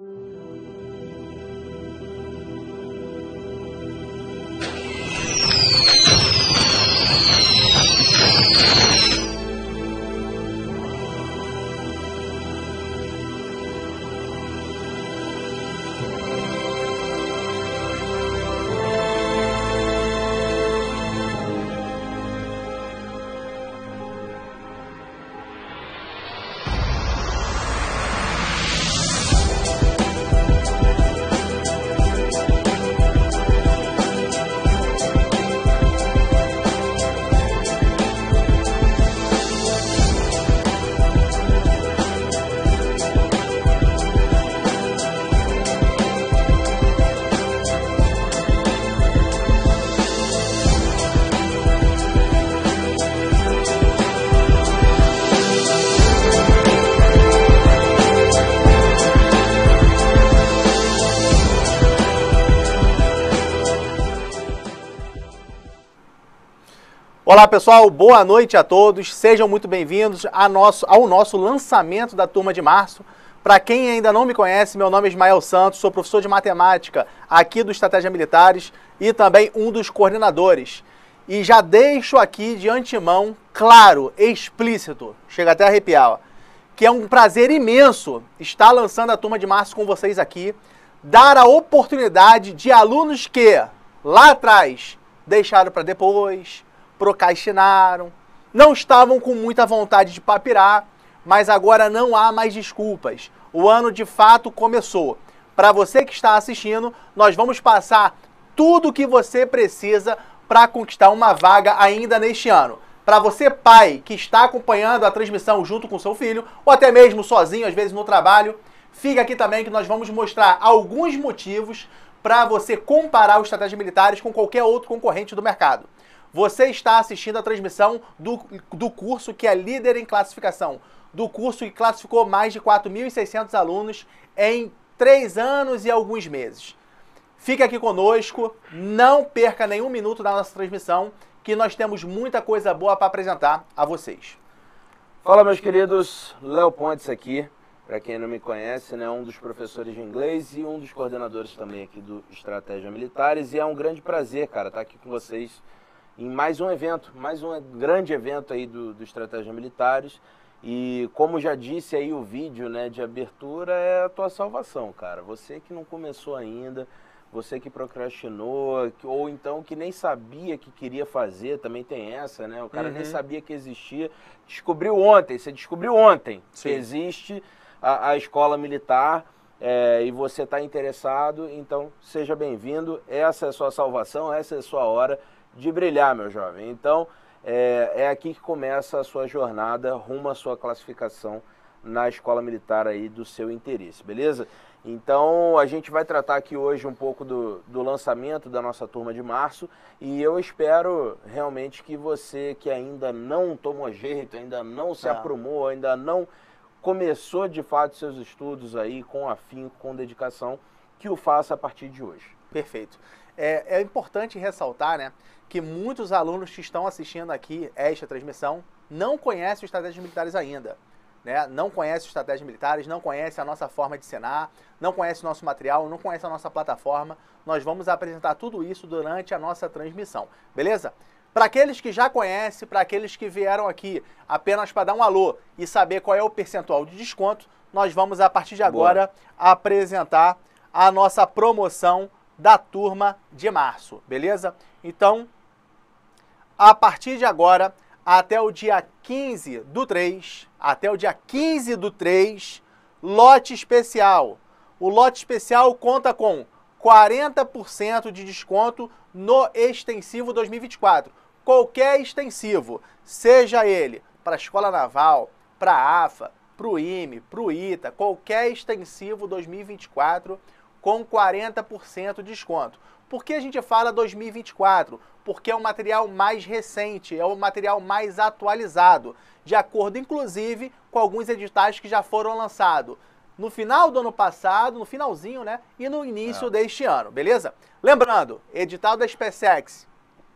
Mm-hmm. Olá pessoal, boa noite a todos. Sejam muito bem-vindos ao nosso lançamento da turma de março. Para quem ainda não me conhece, meu nome é Ismael Santos, sou professor de matemática aqui do Estratégia Militares e também um dos coordenadores. E já deixo aqui de antemão, claro, explícito, chega até a arrepiar, ó, que é um prazer imenso estar lançando a turma de março com vocês aqui, dar a oportunidade de alunos que lá atrás deixaram para depois, procrastinaram, não estavam com muita vontade de papirar, mas agora não há mais desculpas. O ano de fato começou. Para você que está assistindo, nós vamos passar tudo o que você precisa para conquistar uma vaga ainda neste ano. Para você, pai, que está acompanhando a transmissão junto com seu filho, ou até mesmo sozinho, às vezes no trabalho, fica aqui também que nós vamos mostrar alguns motivos para você comparar os estratégias militares com qualquer outro concorrente do mercado. Você está assistindo a transmissão do, do curso que é líder em classificação, do curso que classificou mais de 4.600 alunos em três anos e alguns meses. Fique aqui conosco, não perca nenhum minuto da nossa transmissão, que nós temos muita coisa boa para apresentar a vocês. Fala, meus queridos, Léo Pontes aqui. Para quem não me conhece, né, um dos professores de inglês e um dos coordenadores também aqui do Estratégia Militares. E é um grande prazer, cara, estar tá aqui com vocês em mais um evento, mais um grande evento aí do, do Estratégia Militares. E como já disse aí o vídeo né, de abertura, é a tua salvação, cara. Você que não começou ainda, você que procrastinou, que, ou então que nem sabia que queria fazer, também tem essa, né? O cara uhum. nem sabia que existia, descobriu ontem, você descobriu ontem Sim. que existe a, a escola militar. É, e você está interessado, então seja bem-vindo. Essa é a sua salvação, essa é a sua hora de brilhar, meu jovem. Então, é, é aqui que começa a sua jornada rumo à sua classificação na escola militar aí do seu interesse, beleza? Então a gente vai tratar aqui hoje um pouco do, do, lançamento da nossa turma de março e eu espero realmente que você que ainda não tomou jeito, ainda não se é. aprumou, ainda não começou de fato seus estudos aí com afinco, com dedicação, que o faça a partir de hoje. Perfeito. É, é importante ressaltar, né, que muitos alunos que estão assistindo aqui esta transmissão não conhecem estratégias militares ainda. Né? Não conhece estratégias militares, não conhece a nossa forma de cenar, não conhece o nosso material, não conhece a nossa plataforma. Nós vamos apresentar tudo isso durante a nossa transmissão, beleza? Para aqueles que já conhecem, para aqueles que vieram aqui apenas para dar um alô e saber qual é o percentual de desconto, nós vamos a partir de agora Boa. apresentar a nossa promoção da turma de março, beleza? Então, a partir de agora até o dia 15 do 3, até o dia 15 do 3, lote especial. O lote especial conta com 40% de desconto no extensivo 2024. Qualquer extensivo, seja ele para a Escola Naval, para a AFA, para o IME, para o ITA, qualquer extensivo 2024 com 40% de desconto. Por que a gente fala 2024? Porque é o um material mais recente, é o material mais atualizado, de acordo inclusive com alguns editais que já foram lançados no final do ano passado, no finalzinho, né? E no início é. deste ano, beleza? Lembrando, edital da SpaceX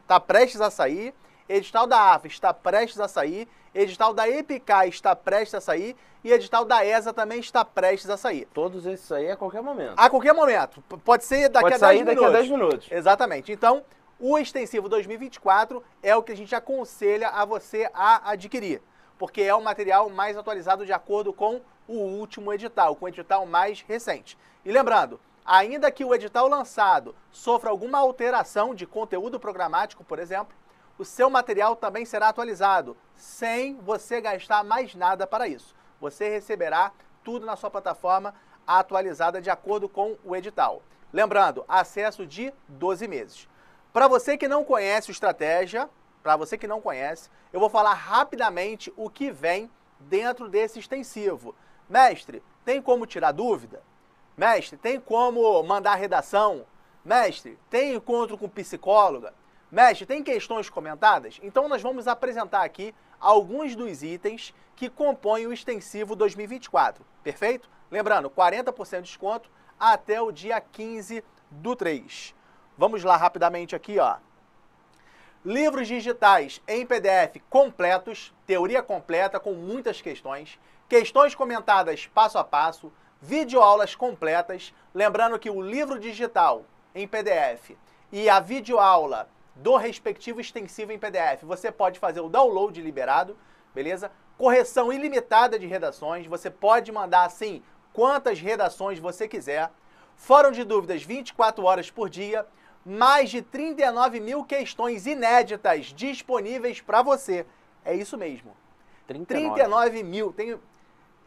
está prestes a sair, edital da Ave está prestes a sair edital da EPICAI está prestes a sair e edital da ESA também está prestes a sair. Todos esses aí a qualquer momento. A qualquer momento. Pode ser daqui Pode a 10 sair daqui a 10 minutos. Exatamente. Então, o extensivo 2024 é o que a gente aconselha a você a adquirir, porque é o material mais atualizado de acordo com o último edital, com o edital mais recente. E lembrando, ainda que o edital lançado sofra alguma alteração de conteúdo programático, por exemplo, o seu material também será atualizado, sem você gastar mais nada para isso. Você receberá tudo na sua plataforma atualizada de acordo com o edital. Lembrando, acesso de 12 meses. Para você que não conhece o Estratégia, para você que não conhece, eu vou falar rapidamente o que vem dentro desse extensivo. Mestre, tem como tirar dúvida? Mestre, tem como mandar redação? Mestre, tem encontro com psicóloga? Mestre, tem questões comentadas? Então nós vamos apresentar aqui alguns dos itens que compõem o extensivo 2024, perfeito? Lembrando, 40% de desconto até o dia 15 do 3. Vamos lá rapidamente aqui, ó. Livros digitais em PDF completos, teoria completa com muitas questões, questões comentadas passo a passo, videoaulas completas, lembrando que o livro digital em PDF e a videoaula do respectivo extensivo em PDF. Você pode fazer o download liberado, beleza? Correção ilimitada de redações, você pode mandar assim quantas redações você quiser. Fórum de dúvidas 24 horas por dia, mais de 39 mil questões inéditas disponíveis para você. É isso mesmo. 39, 39 mil. Tem,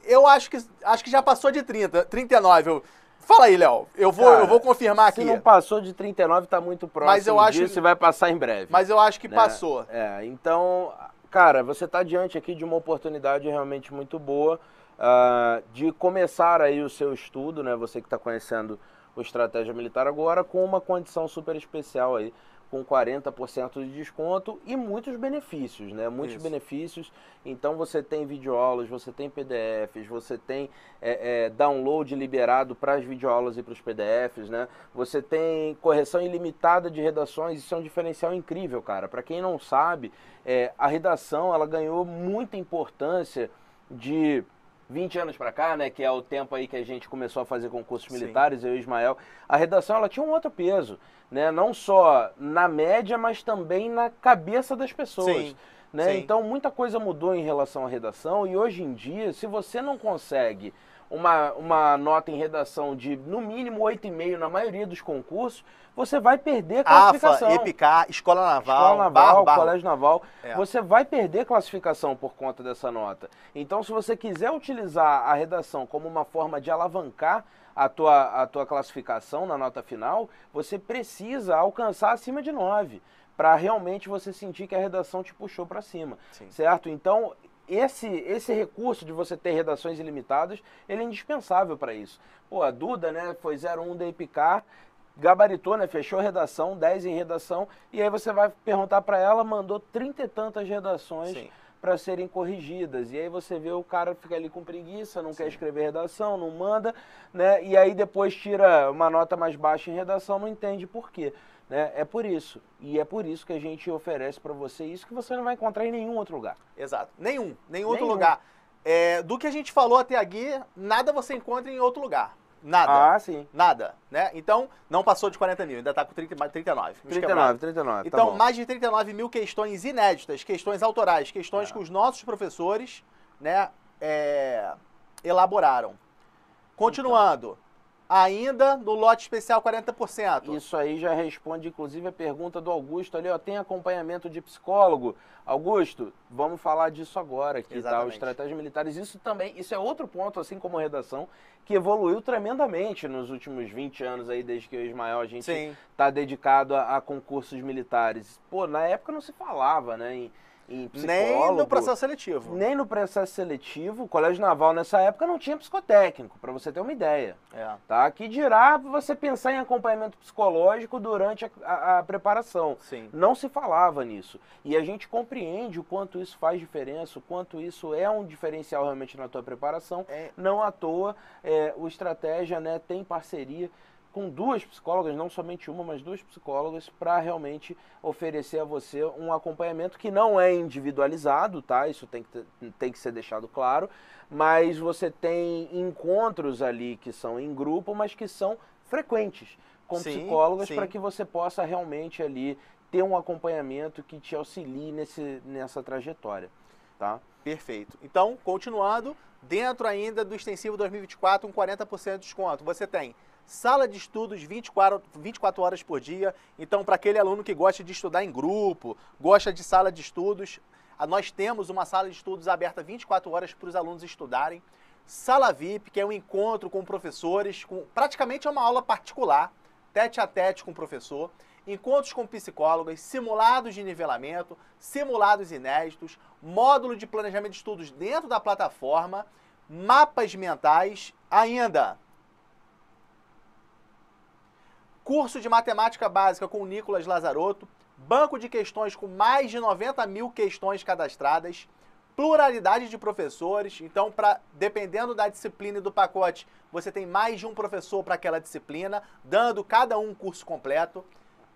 eu acho que, acho que já passou de 30. 39. Eu, Fala aí, Léo. Eu vou, Cara, eu vou confirmar aqui. Se não passou de 39, tá muito próximo. Mas eu acho disso, que vai passar em breve. Mas eu acho que né? passou. É, então, cara, você está diante aqui de uma oportunidade realmente muito boa uh, de começar aí o seu estudo, né? Você que está conhecendo o Estratégia Militar agora, com uma condição super especial aí com 40% de desconto e muitos benefícios, né? Muitos Isso. benefícios. Então você tem videoaulas, você tem PDFs, você tem é, é, download liberado para as videoaulas e para os PDFs, né? Você tem correção ilimitada de redações, isso é um diferencial incrível, cara. Para quem não sabe, é, a redação ela ganhou muita importância de 20 anos para cá, né, que é o tempo aí que a gente começou a fazer concursos militares, Sim. eu e Ismael, a redação ela tinha um outro peso né? Não só na média, mas também na cabeça das pessoas. Sim, né? Então muita coisa mudou em relação à redação e hoje em dia, se você não consegue uma, uma nota em redação de no mínimo 8,5 na maioria dos concursos, você vai perder classificação. AFA, EPICAR, Escola Naval, Escola Naval Barro, Barro. Colégio Naval. É. Você vai perder classificação por conta dessa nota. Então, se você quiser utilizar a redação como uma forma de alavancar a tua, a tua classificação na nota final, você precisa alcançar acima de 9 para realmente você sentir que a redação te puxou para cima, Sim. certo? Então, esse, esse recurso de você ter redações ilimitadas, ele é indispensável para isso. Pô, a Duda, né, foi 01 da IPCAR, gabaritou, né, fechou redação, 10 em redação, e aí você vai perguntar para ela, mandou trinta e tantas redações. Sim para serem corrigidas. E aí você vê o cara fica ali com preguiça, não Sim. quer escrever redação, não manda, né? E aí depois tira uma nota mais baixa em redação, não entende por quê. Né? É por isso. E é por isso que a gente oferece para você isso que você não vai encontrar em nenhum outro lugar. Exato. Nenhum. Nenhum outro nenhum. lugar. É, do que a gente falou até aqui, nada você encontra em outro lugar. Nada. Ah, sim. Nada, né? Então, não passou de 40 mil, ainda está com 30, 39. 39, 39. Então, tá mais de 39 mil questões inéditas, questões autorais, questões é. que os nossos professores, né, é, elaboraram. Continuando, Ainda no lote especial 40%. Isso aí já responde, inclusive, a pergunta do Augusto ali, ó. Tem acompanhamento de psicólogo? Augusto, vamos falar disso agora aqui, Exatamente. tá? Os estratégias militares. Isso também, isso é outro ponto, assim como a redação, que evoluiu tremendamente nos últimos 20 anos aí, desde que o Ismael a gente está tá dedicado a, a concursos militares. Pô, na época não se falava, né? Em, nem no processo seletivo. Nem no processo seletivo. O Colégio Naval, nessa época, não tinha psicotécnico, para você ter uma ideia. É. Tá? Que dirá você pensar em acompanhamento psicológico durante a, a, a preparação. Sim. Não se falava nisso. E a gente compreende o quanto isso faz diferença, o quanto isso é um diferencial realmente na tua preparação. É. Não à toa, é, o Estratégia né, tem parceria com duas psicólogas, não somente uma, mas duas psicólogas, para realmente oferecer a você um acompanhamento que não é individualizado, tá? Isso tem que, ter, tem que ser deixado claro, mas você tem encontros ali que são em grupo, mas que são frequentes com sim, psicólogas para que você possa realmente ali ter um acompanhamento que te auxilie nesse, nessa trajetória, tá? Perfeito. Então, continuando, dentro ainda do extensivo 2024, um 40% de desconto. Você tem sala de estudos 24, 24 horas por dia. Então, para aquele aluno que gosta de estudar em grupo, gosta de sala de estudos, nós temos uma sala de estudos aberta 24 horas para os alunos estudarem. Sala VIP, que é um encontro com professores, com, praticamente é uma aula particular, tete a tete com o professor. Encontros com psicólogas, simulados de nivelamento, simulados inéditos, módulo de planejamento de estudos dentro da plataforma, mapas mentais, ainda curso de matemática básica com o Nicolas Lazarotto, banco de questões com mais de 90 mil questões cadastradas, pluralidade de professores, então, pra, dependendo da disciplina e do pacote, você tem mais de um professor para aquela disciplina, dando cada um curso completo.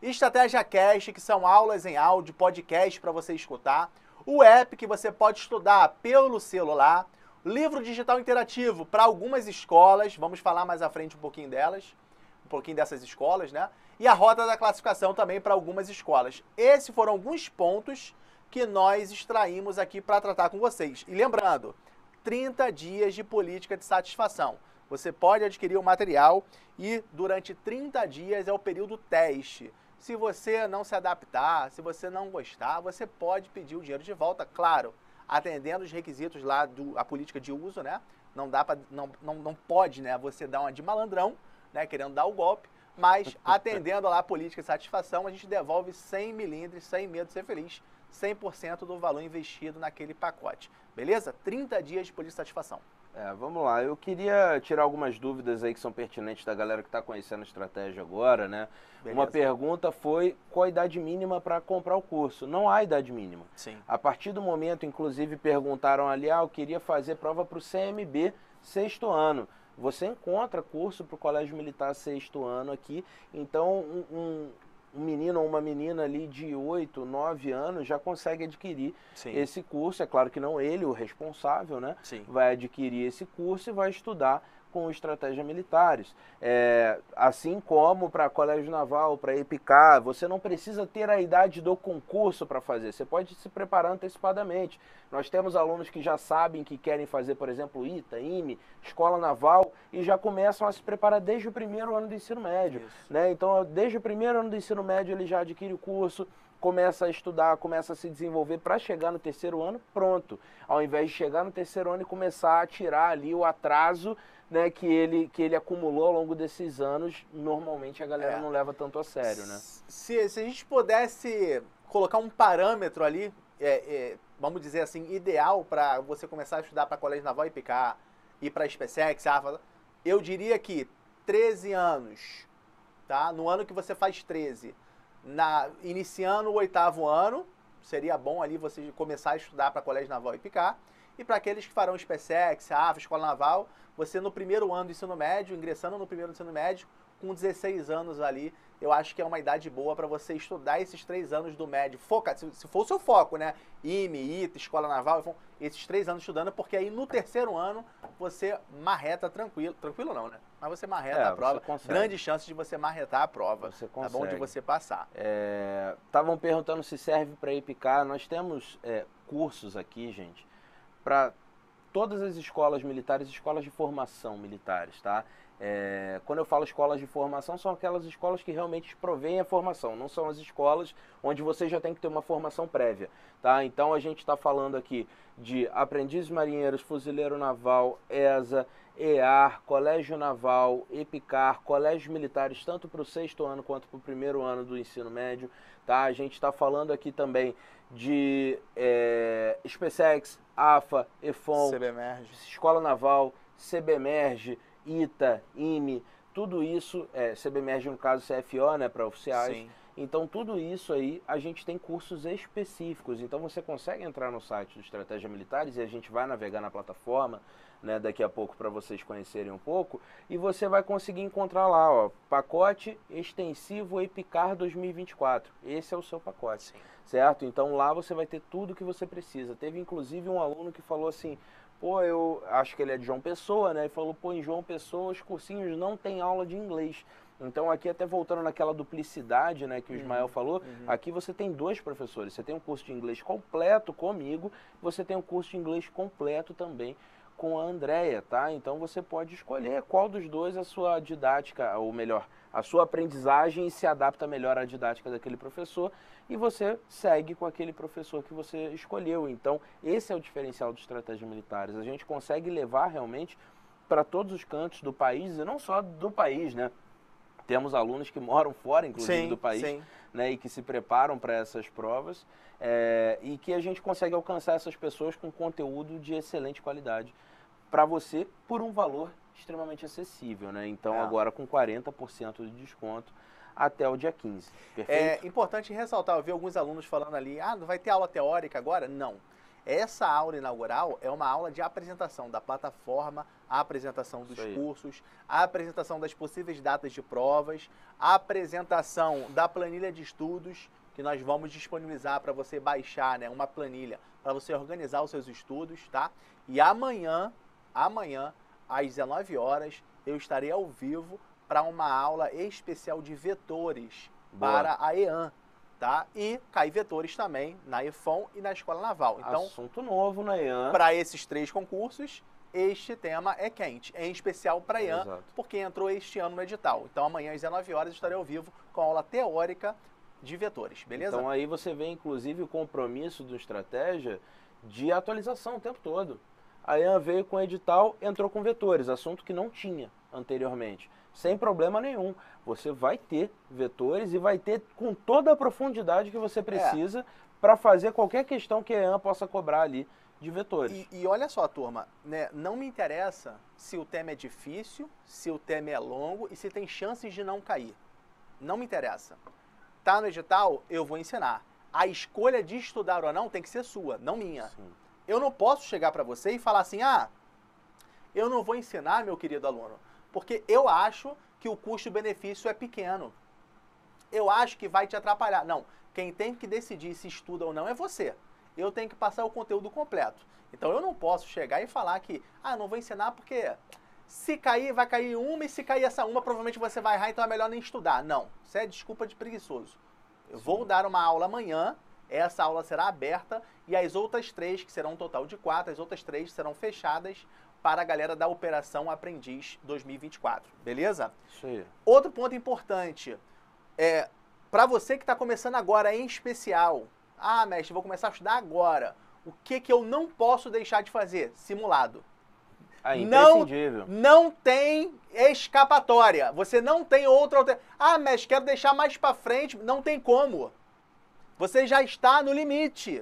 Estratégia Cast, que são aulas em áudio, podcast para você escutar. O app, que você pode estudar pelo celular. Livro digital interativo para algumas escolas, vamos falar mais à frente um pouquinho delas pouquinho dessas escolas, né? E a rota da classificação também para algumas escolas. Esses foram alguns pontos que nós extraímos aqui para tratar com vocês. E lembrando, 30 dias de política de satisfação. Você pode adquirir o material e durante 30 dias é o período teste. Se você não se adaptar, se você não gostar, você pode pedir o dinheiro de volta, claro, atendendo os requisitos lá da política de uso, né? Não dá para não, não, não pode, né? Você dar uma de malandrão né, querendo dar o golpe, mas atendendo lá a política de satisfação, a gente devolve 100 milindres, sem medo de ser feliz, 100% do valor investido naquele pacote. Beleza? 30 dias de política de satisfação. É, vamos lá. Eu queria tirar algumas dúvidas aí que são pertinentes da galera que está conhecendo a estratégia agora, né? Beleza. Uma pergunta foi qual a idade mínima para comprar o curso? Não há idade mínima. Sim. A partir do momento, inclusive, perguntaram ali, ah, eu queria fazer prova para o CMB sexto ano. Você encontra curso para o Colégio Militar sexto ano aqui. Então, um, um menino ou uma menina ali de 8, 9 anos já consegue adquirir Sim. esse curso. É claro que não ele, o responsável, né? Sim. Vai adquirir esse curso e vai estudar com estratégias militares. É, assim como para colégio naval, para EPICAR, você não precisa ter a idade do concurso para fazer, você pode se preparar antecipadamente. Nós temos alunos que já sabem que querem fazer, por exemplo, ITA, IME, Escola Naval, e já começam a se preparar desde o primeiro ano do ensino médio. Né? Então, desde o primeiro ano do ensino médio, ele já adquire o curso, começa a estudar, começa a se desenvolver para chegar no terceiro ano pronto, ao invés de chegar no terceiro ano e começar a tirar ali o atraso né, que, ele, que ele acumulou ao longo desses anos, normalmente a galera é. não leva tanto a sério, né? Se, se a gente pudesse colocar um parâmetro ali, é, é, vamos dizer assim, ideal para você começar a estudar para colégio naval e picar, ir para SpaceX, Alfa, eu diria que 13 anos, tá? No ano que você faz 13, na, iniciando o oitavo ano, seria bom ali você começar a estudar para colégio naval e picar. E para aqueles que farão SpaceX, AFA, Escola Naval, você no primeiro ano do ensino médio, ingressando no primeiro ensino médio, com 16 anos ali, eu acho que é uma idade boa para você estudar esses três anos do médio. Foca, se, se for o seu foco, né? IME, ITA, Escola Naval, esses três anos estudando, porque aí no terceiro ano você marreta tranquilo. Tranquilo não, né? Mas você marreta é, a prova. Grande chance de você marretar a prova. Você consegue. Tá bom de você passar. Estavam é, perguntando se serve para picar, Nós temos é, cursos aqui, gente, para todas as escolas militares, escolas de formação militares, tá? É, quando eu falo escolas de formação, são aquelas escolas que realmente provêm a formação, não são as escolas onde você já tem que ter uma formação prévia, tá? Então a gente está falando aqui de aprendizes marinheiros, fuzileiro naval, ESA, EAR, Colégio Naval, EPICAR, colégios militares, tanto para o sexto ano quanto para o primeiro ano do ensino médio, Tá? A gente está falando aqui também de é, SpaceX, AFA, EFON, Escola Naval, CBmerge, ITA, IME, tudo isso, é, no caso CFO, né, para oficiais. Sim. Então, tudo isso aí, a gente tem cursos específicos. Então, você consegue entrar no site do Estratégia Militares e a gente vai navegar na plataforma né, daqui a pouco para vocês conhecerem um pouco, e você vai conseguir encontrar lá, ó, pacote extensivo Epicar 2024. Esse é o seu pacote, Sim. certo? Então lá você vai ter tudo que você precisa. Teve inclusive um aluno que falou assim: "Pô, eu acho que ele é de João Pessoa, né?" E falou: "Pô, em João Pessoa os cursinhos não têm aula de inglês." Então aqui até voltando naquela duplicidade, né, que o uhum. Ismael uhum, falou, uhum. aqui você tem dois professores. Você tem um curso de inglês completo comigo, você tem um curso de inglês completo também com a Andrea, tá? Então você pode escolher qual dos dois a sua didática, ou melhor, a sua aprendizagem se adapta melhor à didática daquele professor e você segue com aquele professor que você escolheu. Então, esse é o diferencial de estratégias militares. A gente consegue levar realmente para todos os cantos do país e não só do país, né? Temos alunos que moram fora, inclusive, sim, do país, sim. né, e que se preparam para essas provas, é, e que a gente consegue alcançar essas pessoas com conteúdo de excelente qualidade para você por um valor extremamente acessível, né? Então é. agora com 40% de desconto até o dia 15. Perfeito? É importante ressaltar, eu vi alguns alunos falando ali, ah, não vai ter aula teórica agora? Não. Essa aula inaugural é uma aula de apresentação da plataforma, a apresentação dos cursos, a apresentação das possíveis datas de provas, a apresentação da planilha de estudos, que nós vamos disponibilizar para você baixar né, uma planilha para você organizar os seus estudos, tá? E amanhã amanhã, às 19 horas, eu estarei ao vivo para uma aula especial de vetores Boa. para a EAN, tá? E cai vetores também na EFON e na Escola Naval. Então, assunto novo na EAN. Para esses três concursos, este tema é quente, em especial para a EAN, Exato. porque entrou este ano no edital. Então, amanhã às 19 horas estarei ao vivo com a aula teórica de vetores, beleza? Então aí você vê inclusive o compromisso do estratégia de atualização o tempo todo a IAN veio com o edital, entrou com vetores, assunto que não tinha anteriormente. Sem problema nenhum. Você vai ter vetores e vai ter com toda a profundidade que você é. precisa é. para fazer qualquer questão que a IAN possa cobrar ali de vetores. E, e, olha só, turma, né? não me interessa se o tema é difícil, se o tema é longo e se tem chances de não cair. Não me interessa. Tá no edital, eu vou ensinar. A escolha de estudar ou não tem que ser sua, não minha. Sim. Eu não posso chegar para você e falar assim: ah, eu não vou ensinar, meu querido aluno, porque eu acho que o custo-benefício é pequeno. Eu acho que vai te atrapalhar. Não, quem tem que decidir se estuda ou não é você. Eu tenho que passar o conteúdo completo. Então eu não posso chegar e falar que, ah, não vou ensinar porque se cair, vai cair uma, e se cair essa uma, provavelmente você vai errar, então é melhor nem estudar. Não, isso é desculpa de preguiçoso. Eu Sim. vou dar uma aula amanhã, essa aula será aberta e as outras três, que serão um total de quatro, as outras três serão fechadas para a galera da Operação Aprendiz 2024, beleza? Isso aí. Outro ponto importante, é, para você que está começando agora em especial, ah, mestre, vou começar a estudar agora, o que, que eu não posso deixar de fazer? Simulado. Ah, é não, não tem escapatória. Você não tem outra alternativa. Ah, mestre, quero deixar mais para frente. Não tem como você já está no limite.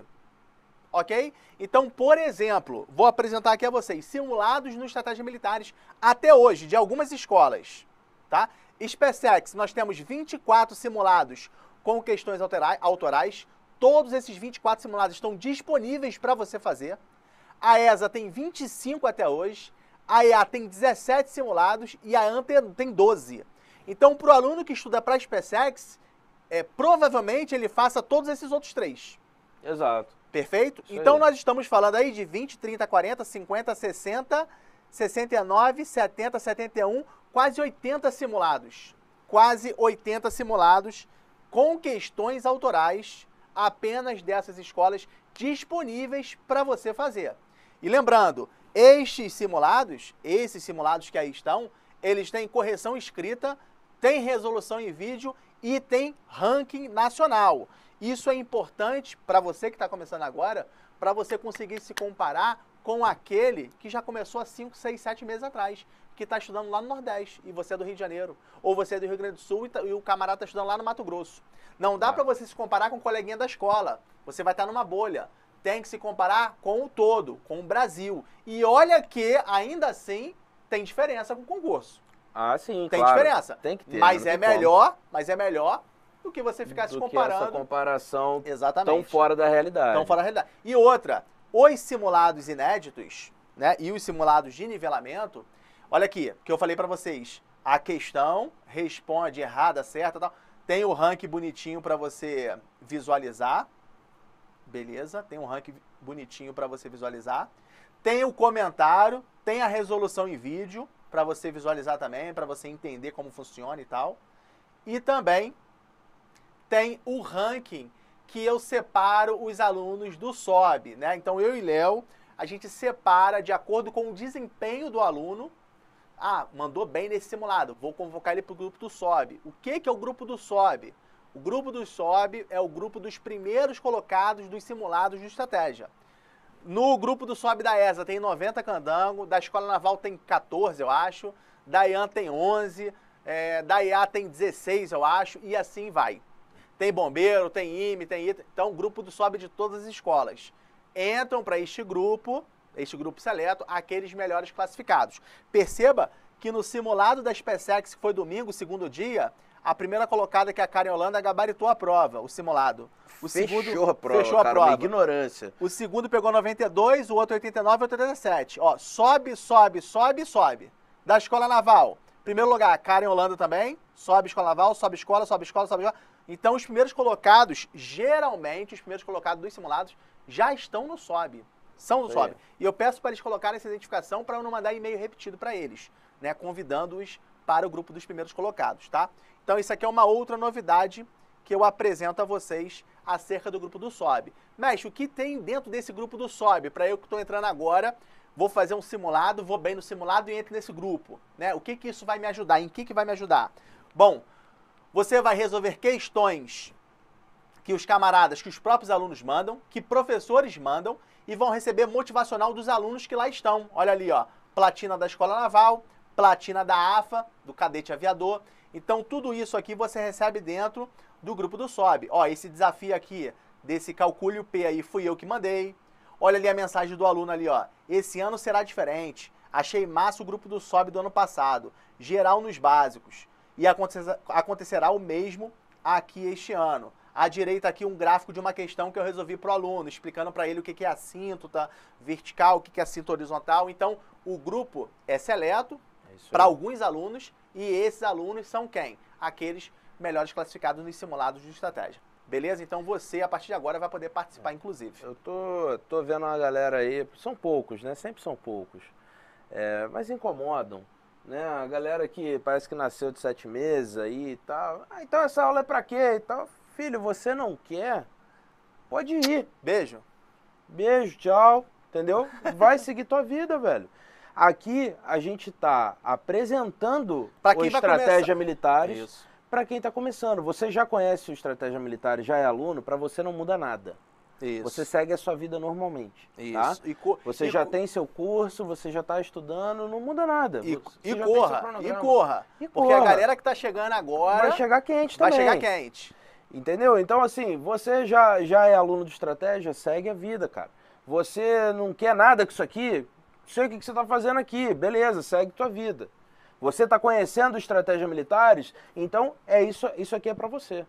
Ok? Então, por exemplo, vou apresentar aqui a vocês simulados nos estratégias militares até hoje, de algumas escolas. Tá? SpaceX, nós temos 24 simulados com questões autorais. Todos esses 24 simulados estão disponíveis para você fazer. A ESA tem 25 até hoje. A EA tem 17 simulados e a ANTE tem 12. Então, para o aluno que estuda para a SpaceX, é, provavelmente ele faça todos esses outros três. Exato. Perfeito? Isso então aí. nós estamos falando aí de 20, 30, 40, 50, 60, 69, 70, 71, quase 80 simulados. Quase 80 simulados com questões autorais apenas dessas escolas disponíveis para você fazer. E lembrando, estes simulados, esses simulados que aí estão, eles têm correção escrita, têm resolução em vídeo e tem ranking nacional. Isso é importante para você que está começando agora, para você conseguir se comparar com aquele que já começou há 5, 6, 7 meses atrás, que está estudando lá no Nordeste e você é do Rio de Janeiro, ou você é do Rio Grande do Sul e, tá, e o camarada está estudando lá no Mato Grosso. Não dá tá. para você se comparar com o coleguinha da escola, você vai estar tá numa bolha. Tem que se comparar com o todo, com o Brasil. E olha que, ainda assim, tem diferença com o concurso. Ah, sim, Tem claro. diferença. Tem que ter. Mas é melhor, como. mas é melhor do que você ficar do se comparando. essa comparação Exatamente. tão fora da realidade. Tão fora da realidade. E outra, os simulados inéditos, né, e os simulados de nivelamento, olha aqui, que eu falei para vocês, a questão responde errada, certa, tal. Tem o rank bonitinho para você visualizar. Beleza? Tem um rank bonitinho para você visualizar. Tem o comentário, tem a resolução em vídeo, para você visualizar também, para você entender como funciona e tal. E também tem o ranking que eu separo os alunos do SOB, né? Então eu e Léo, a gente separa de acordo com o desempenho do aluno. Ah, mandou bem nesse simulado, vou convocar ele para o grupo do SOB. O que, que é o grupo do SOB? O grupo do SOB é o grupo dos primeiros colocados dos simulados de estratégia. No grupo do Sobe da ESA tem 90 candango, da Escola Naval tem 14, eu acho, da IAN tem 11, é, da IA tem 16, eu acho, e assim vai. Tem bombeiro, tem IME, tem IT, então o grupo do Sobe de todas as escolas. Entram para este grupo, este grupo seleto, aqueles melhores classificados. Perceba que no simulado da SpaceX, que foi domingo, segundo dia, a primeira colocada, que é a Karen Holanda, gabaritou a prova, o simulado. O fechou segundo, a prova, fechou a cara, prova. ignorância. O segundo pegou 92, o outro 89 e 87. Ó, sobe, sobe, sobe, sobe. Da Escola Naval, primeiro lugar, Karen Holanda também. Sobe Escola Naval, sobe escola, sobe escola, sobe escola. Então, os primeiros colocados, geralmente, os primeiros colocados dos simulados já estão no sobe. São do é. sobe. E eu peço para eles colocarem essa identificação para eu não mandar e-mail repetido para eles, né? Convidando-os para o grupo dos primeiros colocados, tá? Então isso aqui é uma outra novidade que eu apresento a vocês acerca do grupo do SOB. Mestre, o que tem dentro desse grupo do SOB? Para eu que estou entrando agora, vou fazer um simulado, vou bem no simulado e entro nesse grupo. Né? O que, que isso vai me ajudar? Em que, que vai me ajudar? Bom, você vai resolver questões que os camaradas, que os próprios alunos mandam, que professores mandam e vão receber motivacional dos alunos que lá estão. Olha ali, ó, platina da Escola Naval, platina da AFA, do cadete aviador. Então tudo isso aqui você recebe dentro do grupo do SOB. Ó, esse desafio aqui desse calcule P aí fui eu que mandei. Olha ali a mensagem do aluno ali, ó. Esse ano será diferente. Achei massa o grupo do SOB do ano passado. Geral nos básicos. E acontecerá o mesmo aqui este ano. À direita aqui um gráfico de uma questão que eu resolvi para o aluno, explicando para ele o que é assíntota vertical, o que é assíntota horizontal. Então, o grupo é seleto, para alguns alunos, e esses alunos são quem? Aqueles melhores classificados nos simulados de estratégia. Beleza? Então você, a partir de agora, vai poder participar, é. inclusive. Eu tô, tô vendo uma galera aí, são poucos, né? Sempre são poucos. É, mas incomodam, né? A galera que parece que nasceu de sete meses aí e tal. Ah, então essa aula é pra quê e tal? Filho, você não quer? Pode ir. Beijo. Beijo, tchau. Entendeu? Vai seguir tua vida, velho. Aqui a gente está apresentando o Estratégia começar. Militares para quem está começando. Você já conhece o Estratégia Militares, já é aluno, para você não muda nada. Isso. Você segue a sua vida normalmente. Tá? Isso. Tá? E você e já tem seu curso, você já está estudando, não muda nada. E, e corra, e corra. E Porque a galera que está chegando agora. Vai chegar quente também. Vai chegar quente. Entendeu? Então, assim, você já, já é aluno de estratégia, segue a vida, cara. Você não quer nada com isso aqui, sei o que você está fazendo aqui, beleza, segue tua vida. Você está conhecendo estratégias militares, então é isso, isso aqui é para você.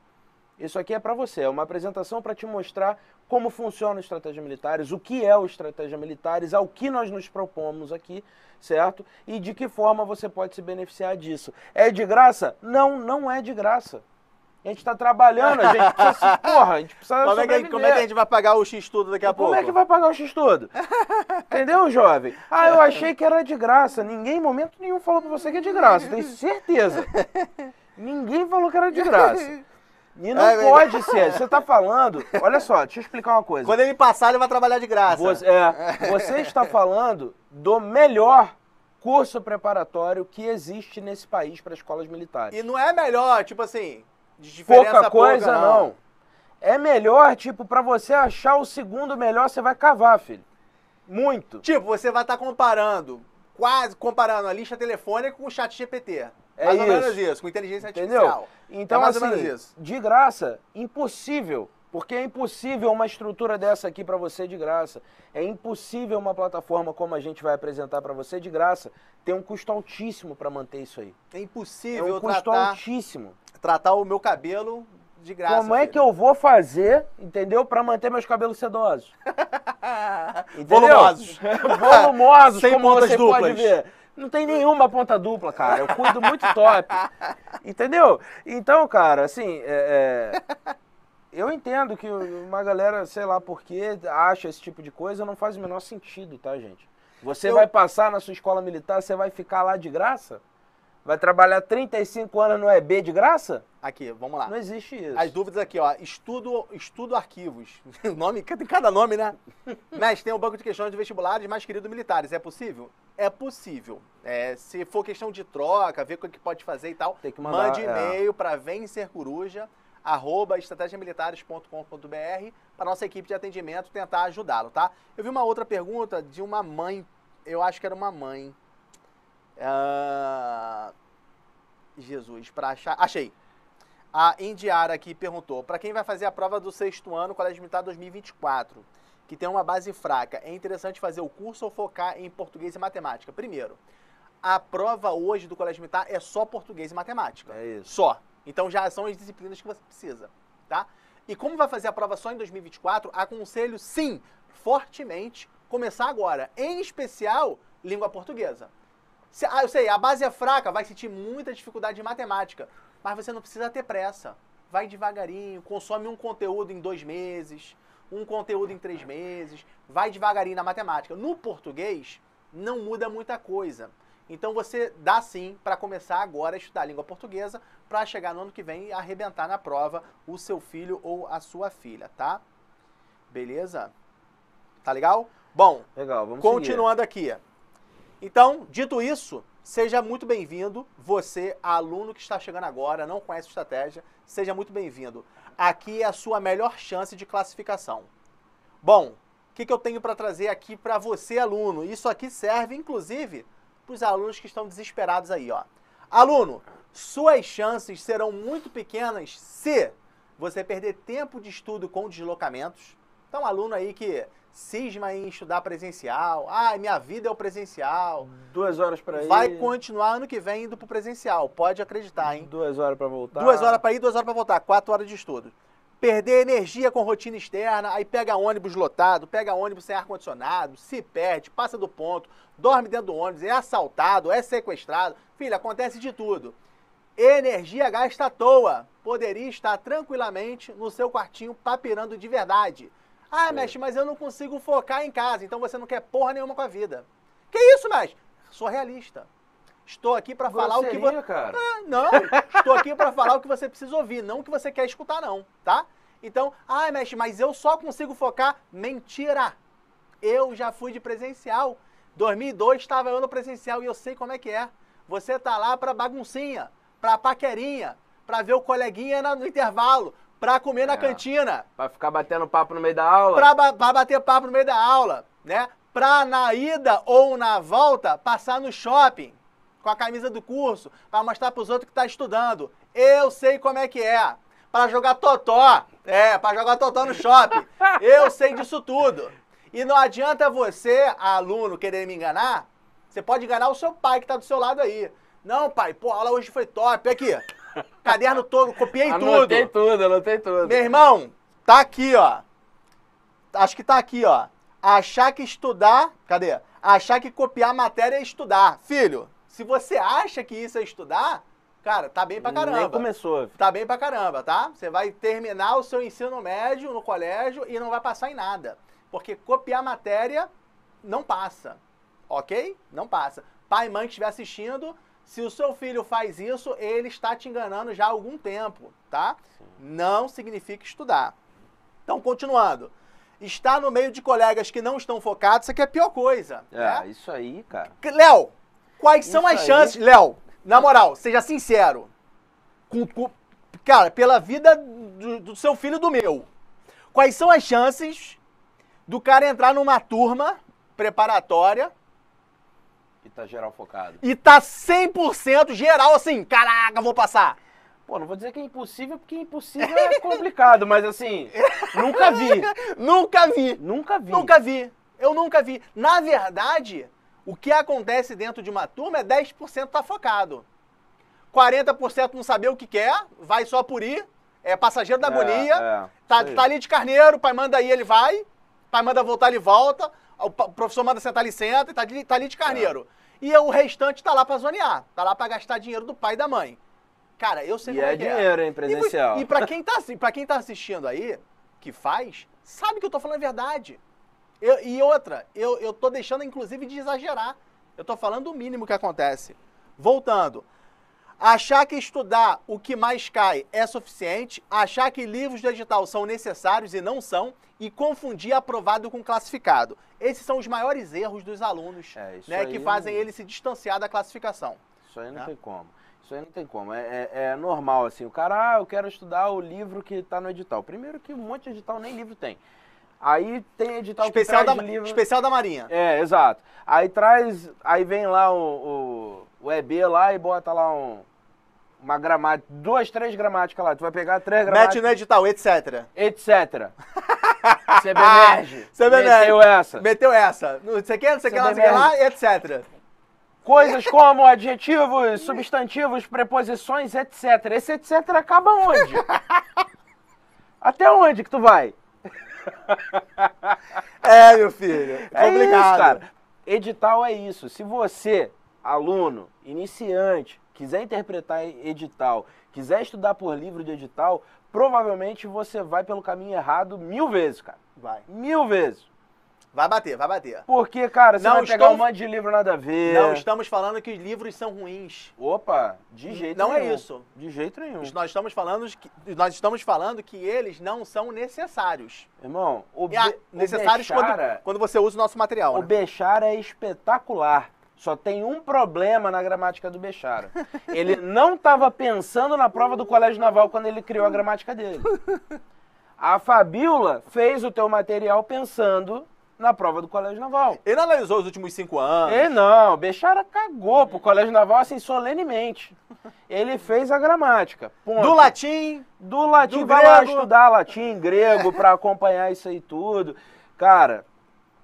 Isso aqui é para você, é uma apresentação para te mostrar como funciona estratégias estratégia militares, o que é o estratégia militares, ao que nós nos propomos aqui, certo? E de que forma você pode se beneficiar disso. É de graça? Não, não é de graça. A gente tá trabalhando, a gente precisa, porra, a gente precisa como é, que, como é que a gente vai pagar o X-Tudo daqui a como é pouco? Como é que vai pagar o X-Tudo? Entendeu, jovem? Ah, eu achei que era de graça. Ninguém em momento nenhum falou pra você que é de graça, tenho certeza. Ninguém falou que era de graça. E não é, é. pode é... ser. Você está falando. Olha só, deixa eu explicar uma coisa. Quando ele passar, ele vai trabalhar de graça. Você, é, você está falando do melhor curso preparatório que existe nesse país para escolas militares. E não é melhor, tipo assim, de diferença pouca coisa, pouca, não. não. É melhor, tipo, para você achar o segundo melhor, você vai cavar, filho. Muito. Tipo, você vai estar tá comparando, quase comparando a lista telefônica com o chat GPT. É mais isso. ou menos isso, com inteligência Entendeu? artificial. Então, é mais assim, ou menos isso. de graça, impossível. Porque é impossível uma estrutura dessa aqui para você de graça. É impossível uma plataforma como a gente vai apresentar para você de graça ter um custo altíssimo para manter isso aí. É impossível é um custo altíssimo tratar o meu cabelo de graça. Como é que eu vou fazer, entendeu? Para manter meus cabelos sedosos. Volumosos. Volumosos, Sem como pontas você duplas. pode ver. Não tem nenhuma ponta dupla, cara. Eu cuido muito top. Entendeu? Então, cara, assim, é, é, eu entendo que uma galera, sei lá por que, acha esse tipo de coisa, não faz o menor sentido, tá, gente? Você eu... vai passar na sua escola militar, você vai ficar lá de graça? Vai trabalhar 35 anos no EB de graça? Aqui, vamos lá. Não existe isso. As dúvidas aqui, ó. Estudo, estudo arquivos. nome, tem cada nome, né? mas tem o um banco de questões de vestibulares mais querido militares. É possível? É possível. É, se for questão de troca, ver o que pode fazer e tal, tem que mandar, mande é. e-mail é. para vencercoruja para nossa equipe de atendimento tentar ajudá-lo, tá? Eu vi uma outra pergunta de uma mãe, eu acho que era uma mãe, ah, Jesus, para achar. Achei. A Indiara aqui perguntou: para quem vai fazer a prova do sexto ano, Colégio Militar 2024, que tem uma base fraca, é interessante fazer o curso ou focar em português e matemática? Primeiro, a prova hoje do Colégio Militar é só português e matemática. É isso. Só. Então já são as disciplinas que você precisa, tá? E como vai fazer a prova só em 2024, aconselho sim, fortemente, começar agora, em especial língua portuguesa. Se, ah, eu sei, a base é fraca, vai sentir muita dificuldade em matemática, mas você não precisa ter pressa. Vai devagarinho, consome um conteúdo em dois meses, um conteúdo em três meses, vai devagarinho na matemática. No português, não muda muita coisa. Então você dá sim para começar agora a estudar a língua portuguesa para chegar no ano que vem e arrebentar na prova o seu filho ou a sua filha, tá? Beleza? Tá legal? Bom, legal, vamos continuando seguir. aqui. Então, dito isso, seja muito bem-vindo. Você, aluno que está chegando agora, não conhece estratégia, seja muito bem-vindo. Aqui é a sua melhor chance de classificação. Bom, o que, que eu tenho para trazer aqui para você, aluno? Isso aqui serve, inclusive, para os alunos que estão desesperados aí, ó. Aluno, suas chances serão muito pequenas se você perder tempo de estudo com deslocamentos. Então, aluno aí que cisma em estudar presencial. Ah, minha vida é o presencial. Duas horas para ir. Vai continuar ano que vem indo pro presencial. Pode acreditar, hein? Duas horas para voltar. Duas horas para ir, duas horas para voltar. Quatro horas de estudo. Perder energia com rotina externa, aí pega ônibus lotado, pega ônibus sem ar-condicionado, se perde, passa do ponto, dorme dentro do ônibus, é assaltado, é sequestrado. Filho, acontece de tudo. Energia gasta à toa. Poderia estar tranquilamente no seu quartinho papirando de verdade ah, mestre, mas eu não consigo focar em casa, então você não quer porra nenhuma com a vida. Que isso, mestre? Sou realista. Estou aqui para falar o que você. Cara. Ah, não, estou aqui para falar o que você precisa ouvir, não o que você quer escutar, não, tá? Então, ah, mestre, mas eu só consigo focar. Mentira! Eu já fui de presencial. 2002 estava eu no presencial e eu sei como é que é. Você tá lá para baguncinha, para paquerinha, para ver o coleguinha no intervalo, pra comer na é. cantina. Pra ficar batendo papo no meio da aula. Pra, pra bater papo no meio da aula, né? Pra na ida ou na volta passar no shopping com a camisa do curso, para mostrar para os outros que tá estudando. Eu sei como é que é. Para jogar totó, é, para jogar totó no shopping. Eu sei disso tudo. E não adianta você, aluno, querer me enganar. Você pode enganar o seu pai que tá do seu lado aí. Não, pai, pô, a aula hoje foi top. Aqui, Caderno todo, copiei anotei tudo. Anotei tudo, anotei tudo. Meu irmão, tá aqui, ó. Acho que tá aqui, ó. Achar que estudar. Cadê? Achar que copiar matéria é estudar. Filho, se você acha que isso é estudar, cara, tá bem pra caramba. Nem começou. Tá bem pra caramba, tá? Você vai terminar o seu ensino médio no colégio e não vai passar em nada. Porque copiar matéria não passa. Ok? Não passa. Pai e mãe que estiver assistindo, se o seu filho faz isso, ele está te enganando já há algum tempo, tá? Sim. Não significa estudar. Então, continuando. Estar no meio de colegas que não estão focados, isso aqui é a pior coisa. É, né? isso aí, cara. Léo, quais isso são as aí... chances. Léo, na moral, seja sincero. Com, com, cara, pela vida do, do seu filho e do meu. Quais são as chances do cara entrar numa turma preparatória e tá geral focado. E tá 100% geral assim, caraca, vou passar. Pô, não vou dizer que é impossível, porque impossível é complicado, mas assim, nunca vi. nunca vi. Nunca vi. Nunca vi. Eu nunca vi. Na verdade, o que acontece dentro de uma turma é 10% tá focado. 40% não saber o que quer, vai só por ir, é passageiro da é, agonia, é, tá, tá, ali de carneiro, pai manda ir, ele vai, pai manda voltar, ele volta, o professor manda sentar, ele senta, tá, tá ali de carneiro. É e o restante tá lá para zonear, tá lá para gastar dinheiro do pai e da mãe. Cara, eu sei e é, é, é dinheiro, hein, presencial. E, e para quem tá para quem tá assistindo aí, que faz, sabe que eu tô falando a verdade. Eu, e outra, eu, eu tô deixando inclusive de exagerar. Eu tô falando o mínimo que acontece. Voltando, Achar que estudar o que mais cai é suficiente, achar que livros de edital são necessários e não são, e confundir aprovado com classificado. Esses são os maiores erros dos alunos é, né, que fazem não... eles se distanciar da classificação. Isso aí não né? tem como. Isso aí não tem como. É, é, é, normal, assim, o cara, ah, eu quero estudar o livro que está no edital. Primeiro que um monte de edital nem livro tem. Aí tem edital especial da, livro... Especial da Marinha. É, exato. Aí traz, aí vem lá o, o, o EB lá e bota lá um, uma gramática, duas, três gramáticas lá. Tu vai pegar três gramáticas. Mete no edital, etc. Etc. CBNerge. CBNerge. Meteu essa. Meteu essa. Não sei o que, não sei o que lá, não sei que lá, etc. Coisas como adjetivos, substantivos, preposições, etc. Esse etc acaba onde? Até onde que tu vai? É, meu filho. É complicado. Isso, cara. Edital é isso. Se você, aluno, iniciante, quiser interpretar edital, quiser estudar por livro de edital, provavelmente você vai pelo caminho errado mil vezes, cara. Vai. Mil vezes. Vai bater, vai bater. Porque, cara, você não vai estou... pegar um monte de livro nada a ver. Não estamos falando que os livros são ruins. Opa, de jeito não é nenhum. Não é isso. De jeito nenhum. Nós estamos falando que, nós estamos falando que eles não são necessários. Irmão, o, Be... necessários o Bechara, quando, quando, você usa o nosso material. O né? Bechara é espetacular. Só tem um problema na gramática do Bechara. Ele não estava pensando na prova do Colégio Naval quando ele criou a gramática dele. A Fabiola fez o teu material pensando na prova do Colégio Naval. Ele analisou os últimos cinco anos. Ele não, Bechara cagou pro Colégio Naval assim solenemente. Ele fez a gramática. Ponto. Do latim? Do latim, do vai grego. lá estudar latim, grego, para acompanhar isso aí tudo. Cara,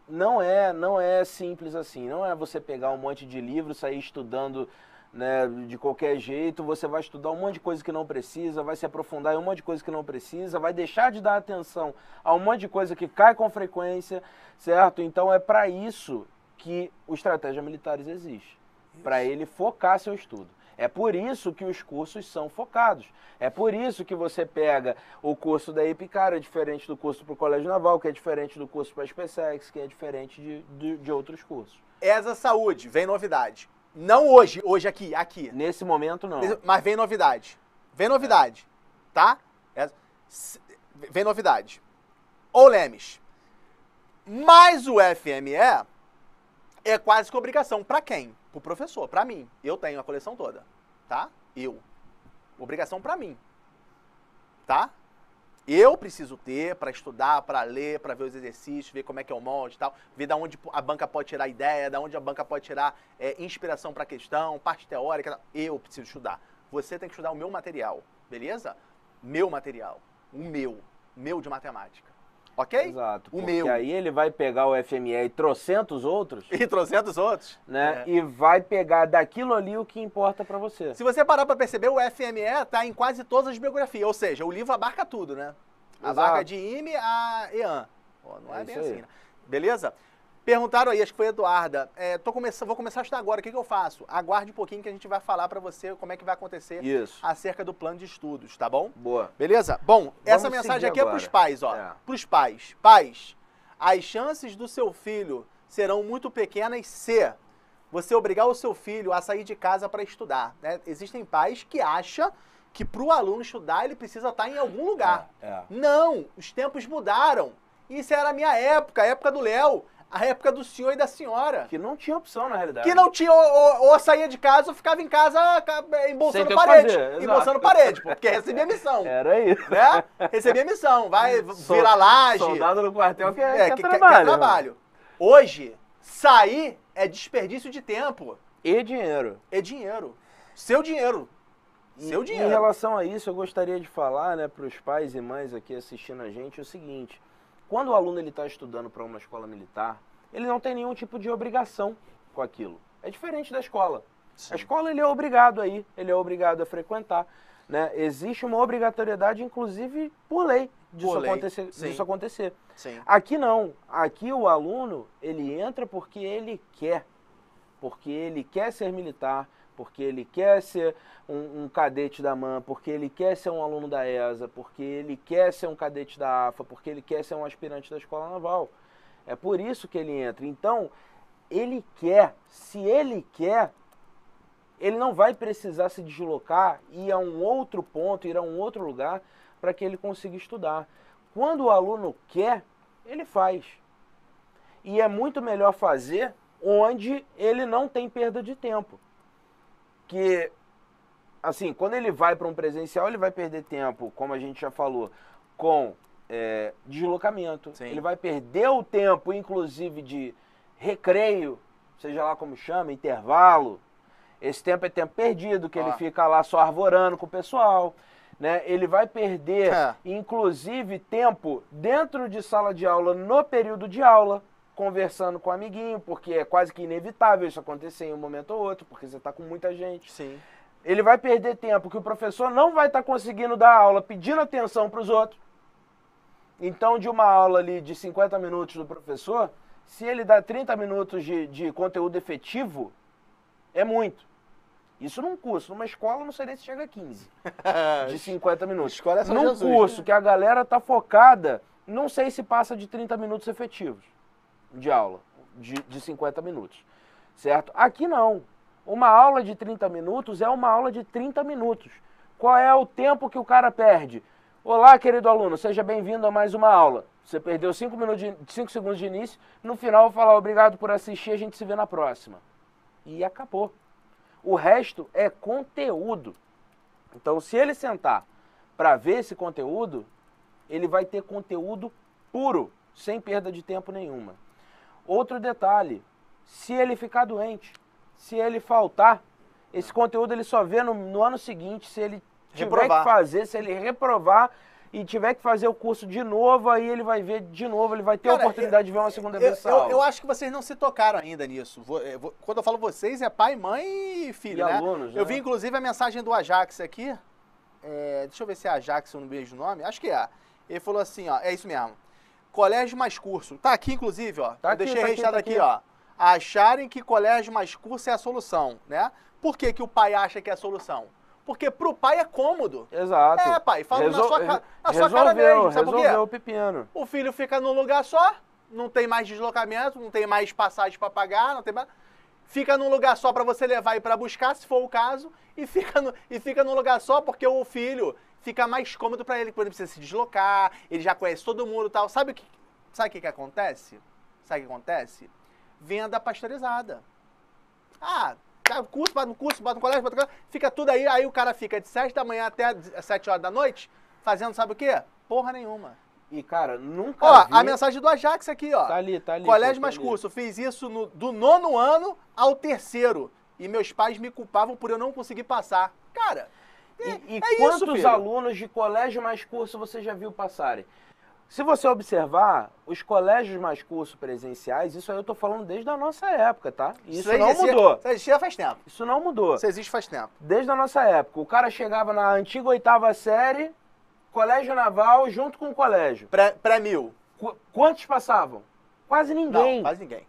não é, não é simples assim. Não é você pegar um monte de livro, sair estudando né, de qualquer jeito, você vai estudar um monte de coisa que não precisa, vai se aprofundar em um monte de coisa que não precisa, vai deixar de dar atenção a um monte de coisa que cai com frequência, certo? Então é para isso que o Estratégia Militares existe, para ele focar seu estudo. É por isso que os cursos são focados. É por isso que você pega o curso da Epicara, é diferente do curso para o Colégio Naval, que é diferente do curso para a SpaceX, que é diferente de, de, de outros cursos. ESA Saúde, vem novidade. Não hoje, hoje aqui, aqui. Nesse momento não. Mas vem novidade. Vem novidade, tá? Vem novidade. Ou Lemes. Mais o FME é quase que obrigação. Para quem? Para o professor, para mim. Eu tenho a coleção toda, tá? Eu. Obrigação para mim, tá? Eu preciso ter para estudar, para ler, para ver os exercícios, ver como é que é o molde e tal, ver da onde a banca pode tirar ideia, da onde a banca pode tirar é, inspiração para a questão, parte teórica. Eu preciso estudar. Você tem que estudar o meu material, beleza? Meu material, o meu, meu de matemática. Ok? Exato. O porque aí ele vai pegar o FME e trocentos outros. E trocentos outros. Né? É. E vai pegar daquilo ali o que importa para você. Se você parar para perceber, o FME tá em quase todas as biografias. Ou seja, o livro abarca tudo, né? Exato. Abarca de IME a EAN. Pô, não é, é bem assim, né? Beleza? Perguntaram aí, acho que foi a Eduarda. É, tô começando, vou começar a estudar agora, o que, que eu faço? Aguarde um pouquinho que a gente vai falar para você como é que vai acontecer Isso. acerca do plano de estudos, tá bom? Boa. Beleza? Bom, Vamos essa mensagem aqui é agora. é para os pais, ó. É. Para os pais. Pais, as chances do seu filho serão muito pequenas se você obrigar o seu filho a sair de casa para estudar. Né? Existem pais que acham que para o aluno estudar ele precisa estar tá em algum lugar. É, é, Não, os tempos mudaram. Isso era a minha época, a época do Léo. A época do senhor e da senhora. Que não tinha opção, na realidade. Que não tinha, ou, ou saía de casa ou ficava em casa embolsando parede. Embolsando parede, porque recebia missão. Era isso. Né? Recebia missão, vai hum, virar laje. Soldado no quartel que é, é que, é que, trabalho. Que é né? trabalho. Hoje, sair é desperdício de tempo. E dinheiro. E dinheiro. Seu dinheiro. Seu dinheiro. Em relação a isso, eu gostaria de falar né, para os pais e mães aqui assistindo a gente o seguinte. Quando o aluno está estudando para uma escola militar, ele não tem nenhum tipo de obrigação com aquilo. É diferente da escola. Sim. A escola ele é obrigado aí, ele é obrigado a frequentar. Né? Existe uma obrigatoriedade, inclusive por lei, disso por lei. acontecer. Sim. Disso acontecer. Sim. Aqui não. Aqui o aluno ele entra porque ele quer, porque ele quer ser militar, porque ele quer ser um, um, cadete da MAN, porque ele quer ser um aluno da ESA, porque ele quer ser um cadete da AFA, porque ele quer ser um aspirante da Escola Naval. É por isso que ele entra. Então, ele quer, se ele quer, ele não vai precisar se deslocar, e ir a um outro ponto, ir a um outro lugar para que ele consiga estudar. Quando o aluno quer, ele faz. E é muito melhor fazer onde ele não tem perda de tempo. Que assim, quando ele vai para um presencial, ele vai perder tempo, como a gente já falou, com é, deslocamento. Sim. Ele vai perder o tempo, inclusive, de recreio, seja lá como chama, intervalo. Esse tempo é tempo perdido, que ah. ele fica lá só arvorando com o pessoal. Né? Ele vai perder, é. inclusive, tempo dentro de sala de aula, no período de aula, conversando com o amiguinho, porque é quase que inevitável isso acontecer em um momento ou outro, porque você está com muita gente. Sim. Ele vai perder tempo que o professor não vai estar tá conseguindo dar aula, pedindo atenção para os outros então, de uma aula ali de 50 minutos do professor, se ele dá 30 minutos de, de conteúdo efetivo, é muito. Isso num curso, numa escola não sei nem se chega a 15. De 50 minutos. escola é São num Jesus. curso que a galera tá focada, não sei se passa de 30 minutos efetivos de aula, de, de 50 minutos. Certo? Aqui não. Uma aula de 30 minutos é uma aula de 30 minutos. Qual é o tempo que o cara perde? Olá, querido aluno, seja bem-vindo a mais uma aula. Você perdeu 5 segundos de início, no final eu vou falar obrigado por assistir, a gente se vê na próxima. E acabou. O resto é conteúdo. Então, se ele sentar para ver esse conteúdo, ele vai ter conteúdo puro, sem perda de tempo nenhuma. Outro detalhe, se ele ficar doente, se ele faltar, esse conteúdo ele só vê no, no ano seguinte, se ele reprovar. que fazer, se ele reprovar e tiver que fazer o curso de novo, aí ele vai ver de novo, ele vai ter Cara, a oportunidade eu, de ver uma é, segunda versão vez eu, Eu acho que vocês não se tocaram ainda nisso. É, quando eu falo vocês, é pai, mãe e filho, e né? alunos, Eu né? vi, inclusive, a mensagem do Ajax aqui. É, deixa eu ver se é Ajax, eu não vejo o nome. Acho que é. Ele falou assim, ó, é isso mesmo. Colégio mais curso. Tá aqui, inclusive, ó. Tá eu aqui, deixei tá registrado tá aqui, tá aqui, ó. Acharem que colégio mais curso é a solução, né? Por que, que o pai acha que é a solução? Porque pro pai é cômodo. Exato. É, pai, fala Resol... na sua, ca... na resolveu, sua cara mesmo. Sabe resolveu o pepino. O filho fica num lugar só, não tem mais deslocamento, não tem mais passagem para pagar, não tem mais... Fica num lugar só para você levar e para buscar, se for o caso, e fica, no... e fica num lugar só porque o filho fica mais cômodo para ele, quando ele precisa se deslocar, ele já conhece todo mundo e tal. Sabe o que, sabe o que, que acontece? Sabe o que acontece? Venda pasteurizada. Ah, curso, bota no curso, bota no colégio, bota no colégio, fica tudo aí, aí o cara fica de 7 da manhã até 7 eh, horas da noite, fazendo sabe o quê? Porra nenhuma. E, cara, nunca. Ó, vi... a mensagem do Ajax aqui, ó. Tá ali, tá ali. Colégio tá mais ali. curso. Fiz isso no, do nono ano ao terceiro. E meus pais me culpavam por eu não conseguir passar. Cara. e, é, e é quantos isso, alunos de colégio mais curso você já viu passarem? Se você observar, os colégios mais cursos presenciais, isso aí eu estou falando desde a nossa época, tá? Isso, isso não existia, mudou. Isso existia faz tempo. Isso não mudou. Isso existe faz tempo. Desde a nossa época. O cara chegava na antiga oitava série, colégio naval junto com o colégio. Pré-mil. quantos passavam? Quase ninguém. Não, quase ninguém.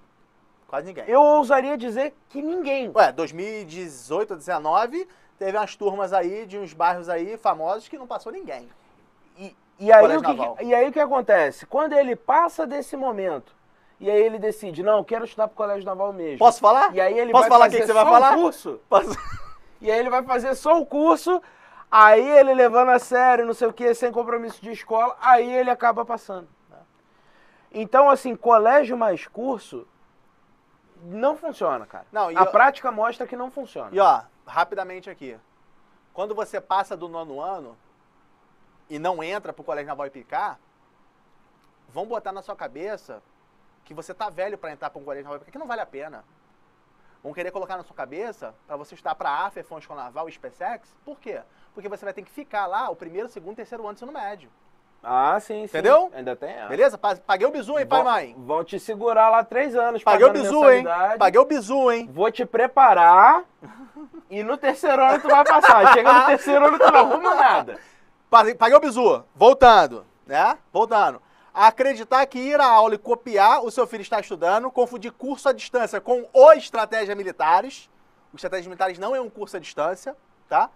Quase ninguém. Eu ousaria dizer que ninguém. Ué, 2018 a 19 teve umas turmas aí de uns bairros aí famosos que não passou ninguém. E, e aí, o que, e aí o que acontece? Quando ele passa desse momento, e aí ele decide, não, quero estudar pro Colégio Naval mesmo. Posso falar? E aí ele Posso vai falar fazer que você vai falar? curso. Posso... E aí ele vai fazer só o curso, aí ele levando a sério, não sei o que, sem compromisso de escola, aí ele acaba passando. Né? Então, assim, colégio mais curso não funciona, cara. Não, a prática mostra que não funciona. E ó, rapidamente aqui. Quando você passa do nono ano, e não entra para o Colégio Naval picar, vão botar na sua cabeça que você tá velho para entrar para um Colégio Naval Ipicá, que não vale a pena. Vão querer colocar na sua cabeça para você estudar para a Fonte Escola Naval e SpaceX. Por quê? Porque você vai ter que ficar lá o primeiro, segundo, terceiro ano do ensino médio. Ah, sim, Entendeu? Ainda tem. Ah. Beleza? Paguei o bizu, hein, pai e mãe? Vão te segurar lá três anos. Paguei o bizu, hein? Paguei o bizu, hein? Vou te preparar e no terceiro ano tu vai passar. Chega no terceiro ano tu não arruma nada. Paguei o bizu, voltando, né? Voltando. Acreditar que ir à aula e copiar o seu filho está estudando, confundir curso à distância com o estratégia militares. O estratégia militares não é um curso à distância, tá?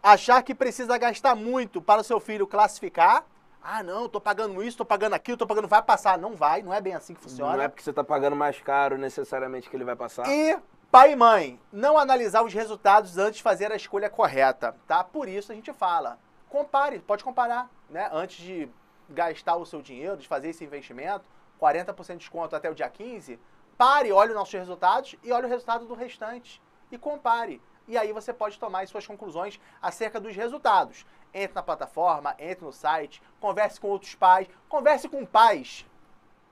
Achar que precisa gastar muito para o seu filho classificar. Ah, não, tô pagando isso, tô pagando aquilo, tô pagando. Vai passar. Não vai, não é bem assim que funciona. Não é porque você tá pagando mais caro necessariamente que ele vai passar. E pai e mãe, não analisar os resultados antes de fazer a escolha correta, tá? Por isso a gente fala compare, pode comparar, né? Antes de gastar o seu dinheiro, de fazer esse investimento, 40% de desconto até o dia 15, pare, olhe os nossos resultados e olhe o resultado do restante e compare. E aí você pode tomar suas conclusões acerca dos resultados. Entre na plataforma, entre no site, converse com outros pais, converse com pais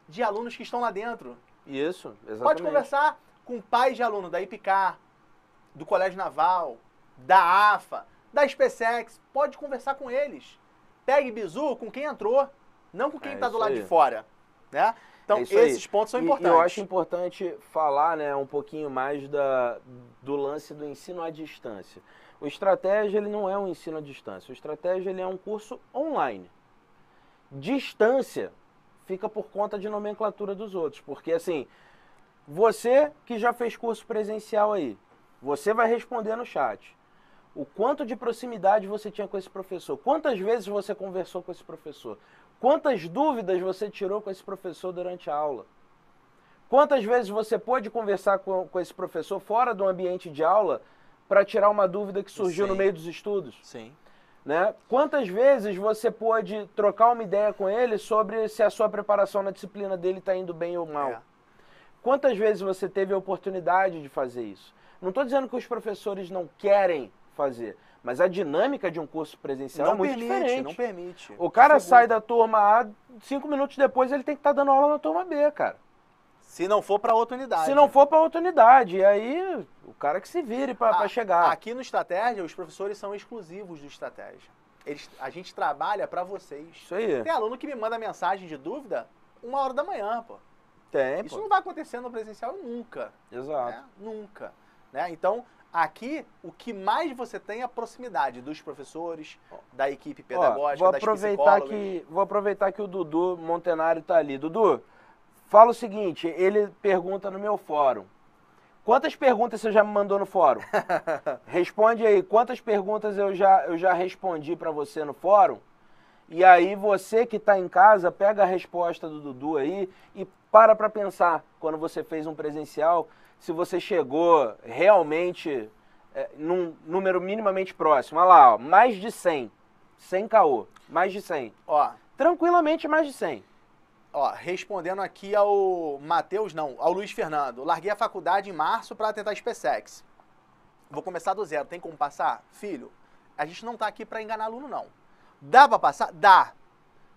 de alunos que estão lá dentro. Isso, exatamente. Pode conversar com pais de aluno da IPCAR, do Colégio Naval, da AFA, da SpaceX, pode conversar com eles. Pegue bizu com quem entrou, não com quem está é tá do lado aí. de fora. Né? Então, é esses aí. pontos são importantes. E, eu acho importante falar né, um pouquinho mais da, do lance do ensino à distância. O Estratégia ele não é um ensino à distância. O Estratégia ele é um curso online. Distância fica por conta de nomenclatura dos outros. Porque, assim, você que já fez curso presencial aí, você vai responder no chat o quanto de proximidade você tinha com esse professor, quantas vezes você conversou com esse professor, quantas dúvidas você tirou com esse professor durante a aula, quantas vezes você pôde conversar com, com esse professor fora do ambiente de aula para tirar uma dúvida que surgiu Sim. no meio dos estudos. Sim. Né? Quantas vezes você pôde trocar uma ideia com ele sobre se a sua preparação na disciplina dele está indo bem ou mal? É. Quantas vezes você teve a oportunidade de fazer isso? Não estou dizendo que os professores não querem fazer. Mas a dinâmica de um curso presencial não é muito permite, diferente. Não permite. O cara Segura. sai da turma A, cinco minutos depois ele tem que estar tá dando aula na turma B, cara. Se não for para outra unidade. Se não for para outra unidade. E aí, o cara que se vire para chegar. Aqui no Estratégia, os professores são exclusivos do Estratégia. Eles, a gente trabalha para vocês. Isso aí. Tem aluno que me manda mensagem de dúvida uma hora da manhã, pô. Tem, Isso pô. não vai acontecer no presencial nunca. Exato. Né? Nunca. Né? Então, Aqui, o que mais você tem é a proximidade dos professores, da equipe pedagógica, Ó, vou aproveitar que Vou aproveitar que o Dudu Montenário está ali. Dudu, fala o seguinte, ele pergunta no meu fórum. Quantas perguntas você já me mandou no fórum? Responde aí, quantas perguntas eu já, eu já respondi para você no fórum? E aí você que está em casa, pega a resposta do Dudu aí e para para pensar quando você fez um presencial se você chegou realmente é, num número minimamente próximo. Olha lá, ó, mais de 100. 100 KO. Mais de 100. Ó. Tranquilamente mais de 100. Ó, respondendo aqui ao Matheus, não, ao Luiz Fernando. Larguei a faculdade em março para tentar SpaceX. Vou começar do zero. Tem como passar? Filho, a gente não tá aqui para enganar aluno, não. Dá para passar? Dá.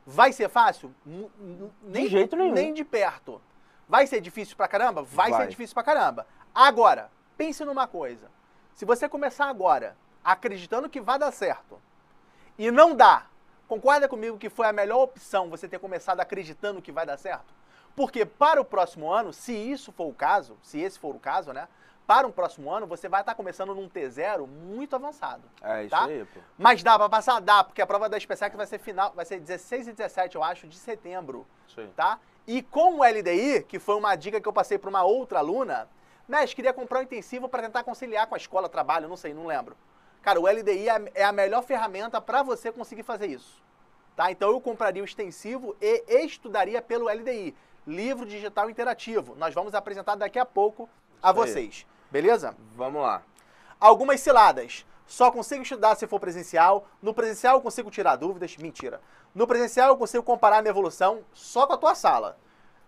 Vai ser fácil? Nem, de jeito nenhum. Nem de perto. Vai ser difícil pra caramba? Vai, Vai. ser difícil pra caramba. Agora, pense numa coisa. Se você começar agora, acreditando que vai dar certo, e não dá, concorda comigo que foi a melhor opção você ter começado acreditando que vai dar certo? Porque para o próximo ano, se isso for o caso, se esse for o caso, né? Para o próximo ano, você vai estar tá começando num T0 muito avançado. É tá? isso aí, pô. Mas dá para passar? Dá, porque a prova da SpaceX vai ser final, vai ser 16 e 17, eu acho, de setembro. Isso aí. Tá? E com o LDI, que foi uma dica que eu passei para uma outra aluna, mas queria comprar um intensivo para tentar conciliar com a escola, trabalho, não sei, não lembro. Cara, o LDI é, é a melhor ferramenta para você conseguir fazer isso. Tá? Então eu compraria o extensivo e estudaria pelo LDI, Livro Digital Interativo. Nós vamos apresentar daqui a pouco a vocês. Beleza? Vamos lá. Algumas ciladas. Só consigo estudar se for presencial. No presencial eu consigo tirar dúvidas. Mentira. No presencial eu consigo comparar a minha evolução só com a tua sala.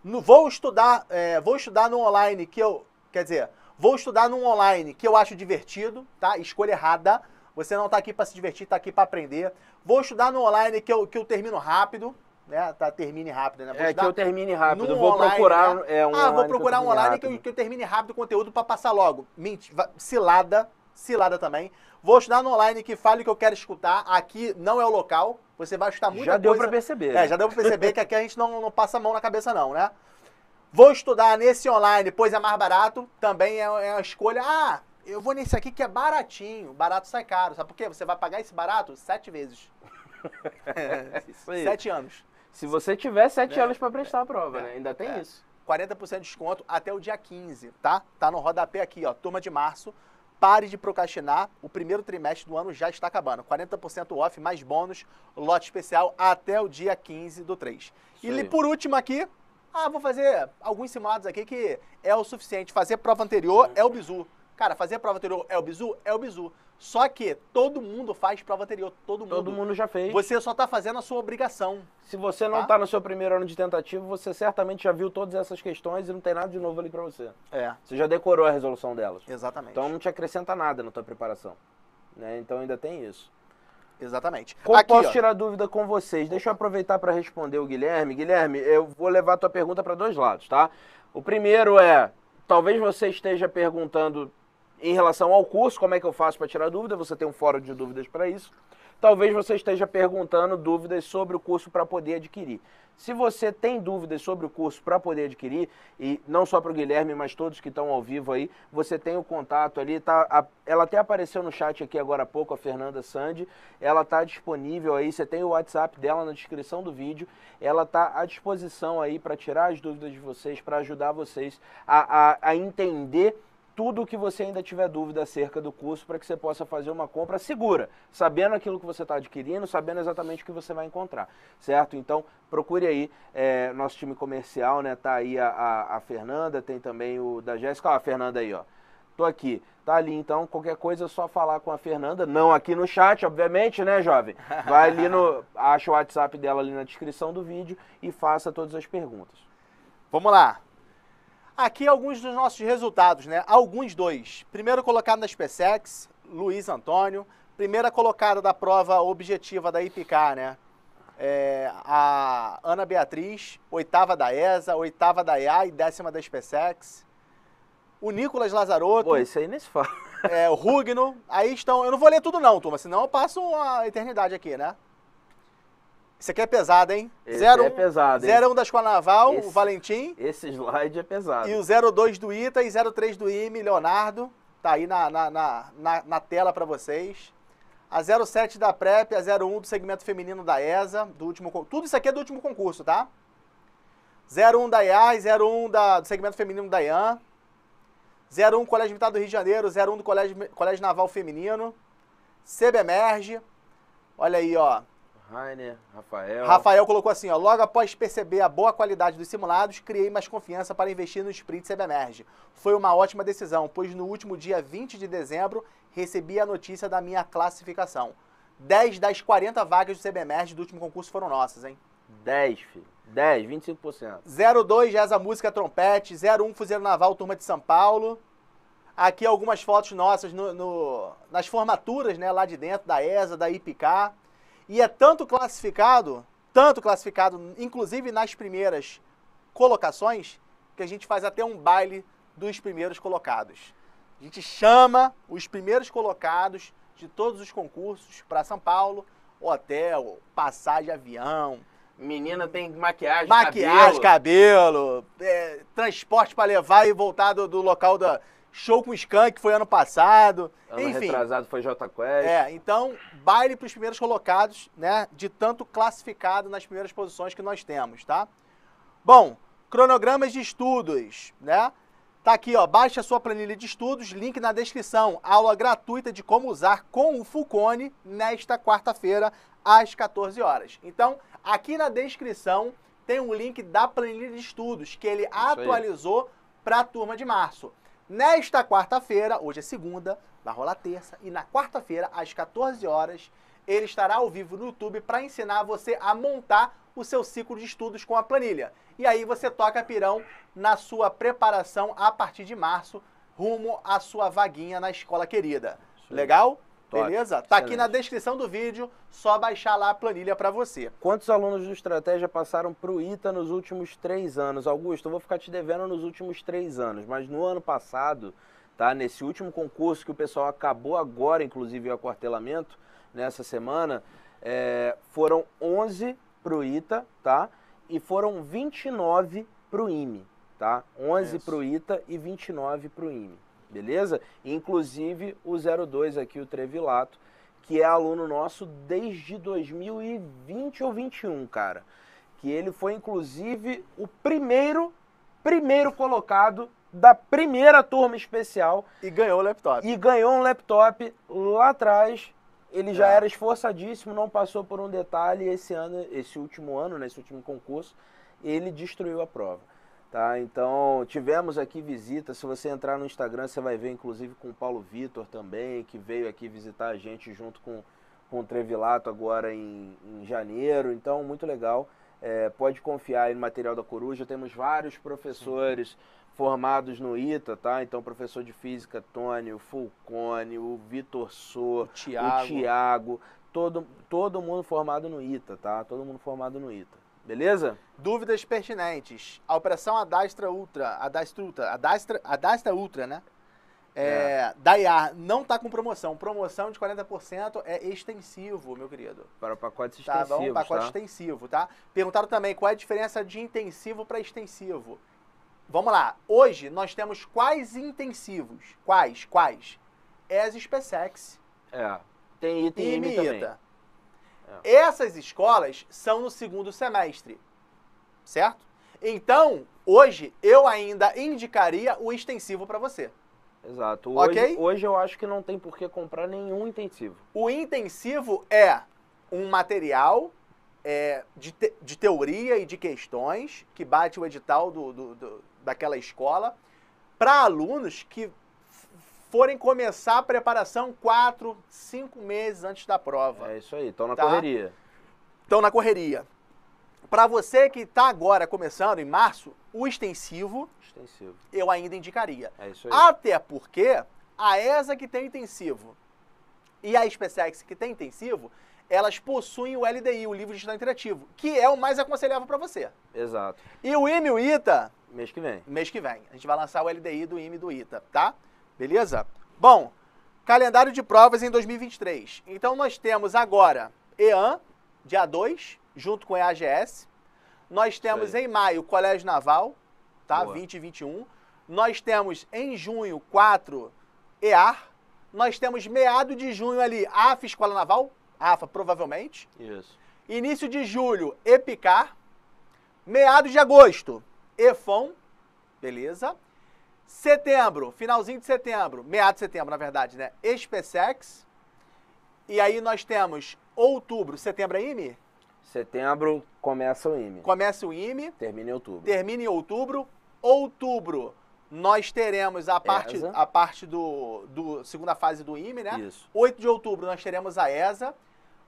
No, vou estudar, é, vou estudar no online que eu, quer dizer, vou estudar no online que eu acho divertido, tá? Escolha errada. Você não está aqui para se divertir, está aqui para aprender. Vou estudar no online que eu, que eu termino rápido, né? Tá, termine rápido, né? Vou é, que eu termine rápido. vou online, procurar né? é, um Ah, vou procurar um online que eu, que eu, termine rápido o conteúdo para passar logo. Mentira, cilada, cilada também. Vou estudar no online que fale o que eu quero escutar. Aqui não é o local. Você vai estudar muita já coisa. É, né? Já deu para perceber. É, já deu para perceber que aqui a gente não, não passa a mão na cabeça, não, né? Vou estudar nesse online, pois é mais barato. Também é, é uma escolha. Ah, eu vou nesse aqui que é baratinho. Barato sai caro. Sabe por quê? Você vai pagar esse barato sete vezes. é, isso aí. Sete anos. Se você tiver sete é, anos para prestar a prova, né? É, Ainda tem é. isso. 40% de desconto até o dia 15, tá? Tá no rodapé aqui, ó, turma de março. Pare de procrastinar, o primeiro trimestre do ano já está acabando. 40% off, mais bônus, lote especial até o dia 15 do 3. e por último aqui, ah, vou fazer alguns simulados aqui que é o suficiente. Fazer prova anterior é o bizu. Cara, fazer prova anterior é o bizu? É o bizu. Só que todo mundo faz prova anterior, todo mundo. Todo mundo já fez. Você só está fazendo a sua obrigação. Se você não está tá no seu primeiro ano de tentativa, você certamente já viu todas essas questões e não tem nada de novo ali para você. É. Você já decorou a resolução delas. Exatamente. Então não te acrescenta nada na tua preparação. Né? Então ainda tem isso. Exatamente. Como Aqui, posso ó. tirar dúvida com vocês? Deixa eu aproveitar para responder o Guilherme. Guilherme, eu vou levar a tua pergunta para dois lados, tá? O primeiro é, talvez você esteja perguntando em relação ao curso, como é que eu faço para tirar dúvida? Você tem um fórum de dúvidas para isso. Talvez você esteja perguntando dúvidas sobre o curso para poder adquirir. Se você tem dúvidas sobre o curso para poder adquirir, e não só para o Guilherme, mas todos que estão ao vivo aí, você tem o contato ali, tá, a, ela até apareceu no chat aqui agora há pouco, a Fernanda Sandi, ela está disponível aí, você tem o WhatsApp dela na descrição do vídeo, ela está à disposição aí para tirar as dúvidas de vocês, para ajudar vocês a, a, a entender tudo o que você ainda tiver dúvida acerca do curso para que você possa fazer uma compra segura, sabendo aquilo que você está adquirindo, sabendo exatamente o que você vai encontrar, certo? Então procure aí é, nosso time comercial, né? Tá aí a, a, a Fernanda, tem também o da Jéssica, ó, a Fernanda aí, ó. Tô aqui, tá ali, então qualquer coisa é só falar com a Fernanda, não aqui no chat, obviamente, né, jovem? Vai ali no, acha o WhatsApp dela ali na descrição do vídeo e faça todas as perguntas. Vamos lá, Aqui alguns dos nossos resultados, né? Alguns dois. Primeiro colocado na SpaceX, Luiz Antônio. Primeira colocada da prova objetiva da IPK, né? É, a Ana Beatriz, oitava da ESA, oitava da EA e décima da SpaceX. O Nicolas Lazarotto. Pô, isso aí nem se fala. É, o Rugno. Aí estão. Eu não vou ler tudo, não, turma, senão eu passo uma eternidade aqui, né? Isso aqui é pesado, hein? Esse zero, é pesado, hein? 01 da Escola Naval, esse, o Valentim. Esse slide é pesado. E o 02 do ITA e 03 do IME, Leonardo. Tá aí na, na, na, na, na tela para vocês. A 07 da PrEP, a 01 do segmento feminino da ESA, do último Tudo isso aqui é do último concurso, tá? 01 da EA, 01 da, do segmento feminino da IAN. 01 Colégio Militar do Rio de Janeiro, 01 do Colégio, Colégio Naval Feminino. CBMERGE. Olha aí, ó. Rainer, Rafael. Rafael colocou assim, ó, logo após perceber a boa qualidade dos simulados, criei mais confiança para investir no Sprint CBMerge. Foi uma ótima decisão, pois no último dia 20 de dezembro recebi a notícia da minha classificação. 10 das 40 vagas do CBMerge do último concurso foram nossas, hein? 10, filho. 10, 25%. 02 Jazz a Música é Trompete, 01 Fuzileiro Naval Turma de São Paulo. Aqui algumas fotos nossas no, no, nas formaturas, né, lá de dentro, da ESA, da IPK. E é tanto classificado, tanto classificado, inclusive nas primeiras colocações, que a gente faz até um baile dos primeiros colocados. A gente chama os primeiros colocados de todos os concursos para São Paulo, hotel, passagem avião. Menina tem maquiagem, maquiagem, cabelo, cabelo é, transporte para levar e voltar do, do local da, show com Skank foi ano passado. Ano enfim. retrasado foi J Quest. É, então, baile para os primeiros colocados, né? De tanto classificado nas primeiras posições que nós temos, tá? Bom, cronogramas de estudos, né? Tá aqui, ó, baixa a sua planilha de estudos, link na descrição. Aula gratuita de como usar com o Fulcone nesta quarta-feira às 14 horas. Então, aqui na descrição tem um link da planilha de estudos que ele Isso atualizou para a turma de março. Nesta quarta-feira, hoje é segunda, vai rolar terça, e na quarta-feira, às 14 horas, ele estará ao vivo no YouTube para ensinar você a montar o seu ciclo de estudos com a planilha. E aí você toca pirão na sua preparação a partir de março, rumo à sua vaguinha na escola querida. Legal? Top. Beleza? Tá aqui na descrição do vídeo, só baixar lá a planilha para você. Quantos alunos do Estratégia passaram para o ITA nos últimos três anos? Augusto, eu vou ficar te devendo nos últimos três anos, mas no ano passado, tá? Nesse último concurso que o pessoal acabou agora, inclusive o acortelamento, nessa semana, é, foram 11 para o ITA, tá? E foram 29 para o IME, tá? 11 para o ITA e 29 para o IME beleza? Inclusive o 02 aqui, o Trevilato, que é aluno nosso desde 2020 ou 21, cara. Que ele foi inclusive o primeiro, primeiro colocado da primeira turma especial. E ganhou o laptop. E ganhou um laptop lá atrás. Ele é. já era esforçadíssimo, não passou por um detalhe. Esse ano, esse último ano, nesse né, último concurso, ele destruiu a prova. Tá? Então, tivemos aqui visitas. Se você entrar no Instagram, você vai ver, inclusive, com o Paulo Vitor também, que veio aqui visitar a gente junto com, com o Trevilato agora em, em janeiro. Então, muito legal. É, pode confiar no material da Coruja. Temos vários professores Sim. formados no ITA, tá? Então, professor de física, Tony, o Fulcone, o Vitor Sô, o Tiago. Todo, todo mundo formado no ITA, tá? Todo mundo formado no ITA. Beleza? Dúvidas pertinentes. A operação Adastra Ultra, Adastra Ultra, Adastra, Adastra Ultra, né? É, é. não tá com promoção. Promoção de 40% é extensivo, meu querido. Para pacotes extensivos, tá? Bom? Pacote tá? extensivo, tá? Perguntaram também qual é a diferença de intensivo para extensivo. Vamos lá. Hoje nós temos quais intensivos? Quais? Quais? as SpaceX. É. Tem item e é. Essas escolas são no segundo semestre, certo? Então, hoje, eu ainda indicaria o extensivo para você. Exato. Hoje, okay? hoje eu acho que não tem por que comprar nenhum intensivo. O intensivo é um material é, de, te, de teoria e de questões que bate o edital do, do, do daquela escola para alunos que forem começar a preparação quatro, cinco meses antes da prova. É isso aí, estão na tá? correria. Estão na correria. Para você que está agora começando, em março, o extensivo, extensivo, eu ainda indicaria. É isso aí. Até porque a ESA que tem intensivo e a SpaceX que tem intensivo, elas possuem o LDI, o livro digital interativo, que é o mais aconselhável para você. Exato. E o IME e o ITA... Mês que vem. Mês que vem. A gente vai lançar o LDI do IME e do ITA, tá? Beleza? Bom, calendário de provas em 2023. Então nós temos agora EAN, dia 2, junto com EAGS. Nós temos em maio Colégio Naval, tá? Boa. 20 e 21. Nós temos em junho 4 EAR. Nós temos meado de junho ali AFA Escola Naval, AFA provavelmente. Isso. Início de julho, EPICAR. Meado de agosto, EFON, beleza? Setembro, finalzinho de setembro, meado de setembro, na verdade, né? SpaceX. E aí nós temos outubro, setembro é IME? Setembro começa o IME. Começa o IME. Termina em outubro. Termina em outubro. Outubro, nós teremos a parte, a parte do, do segunda fase do IME, né? Isso. 8 de outubro nós teremos a ESA.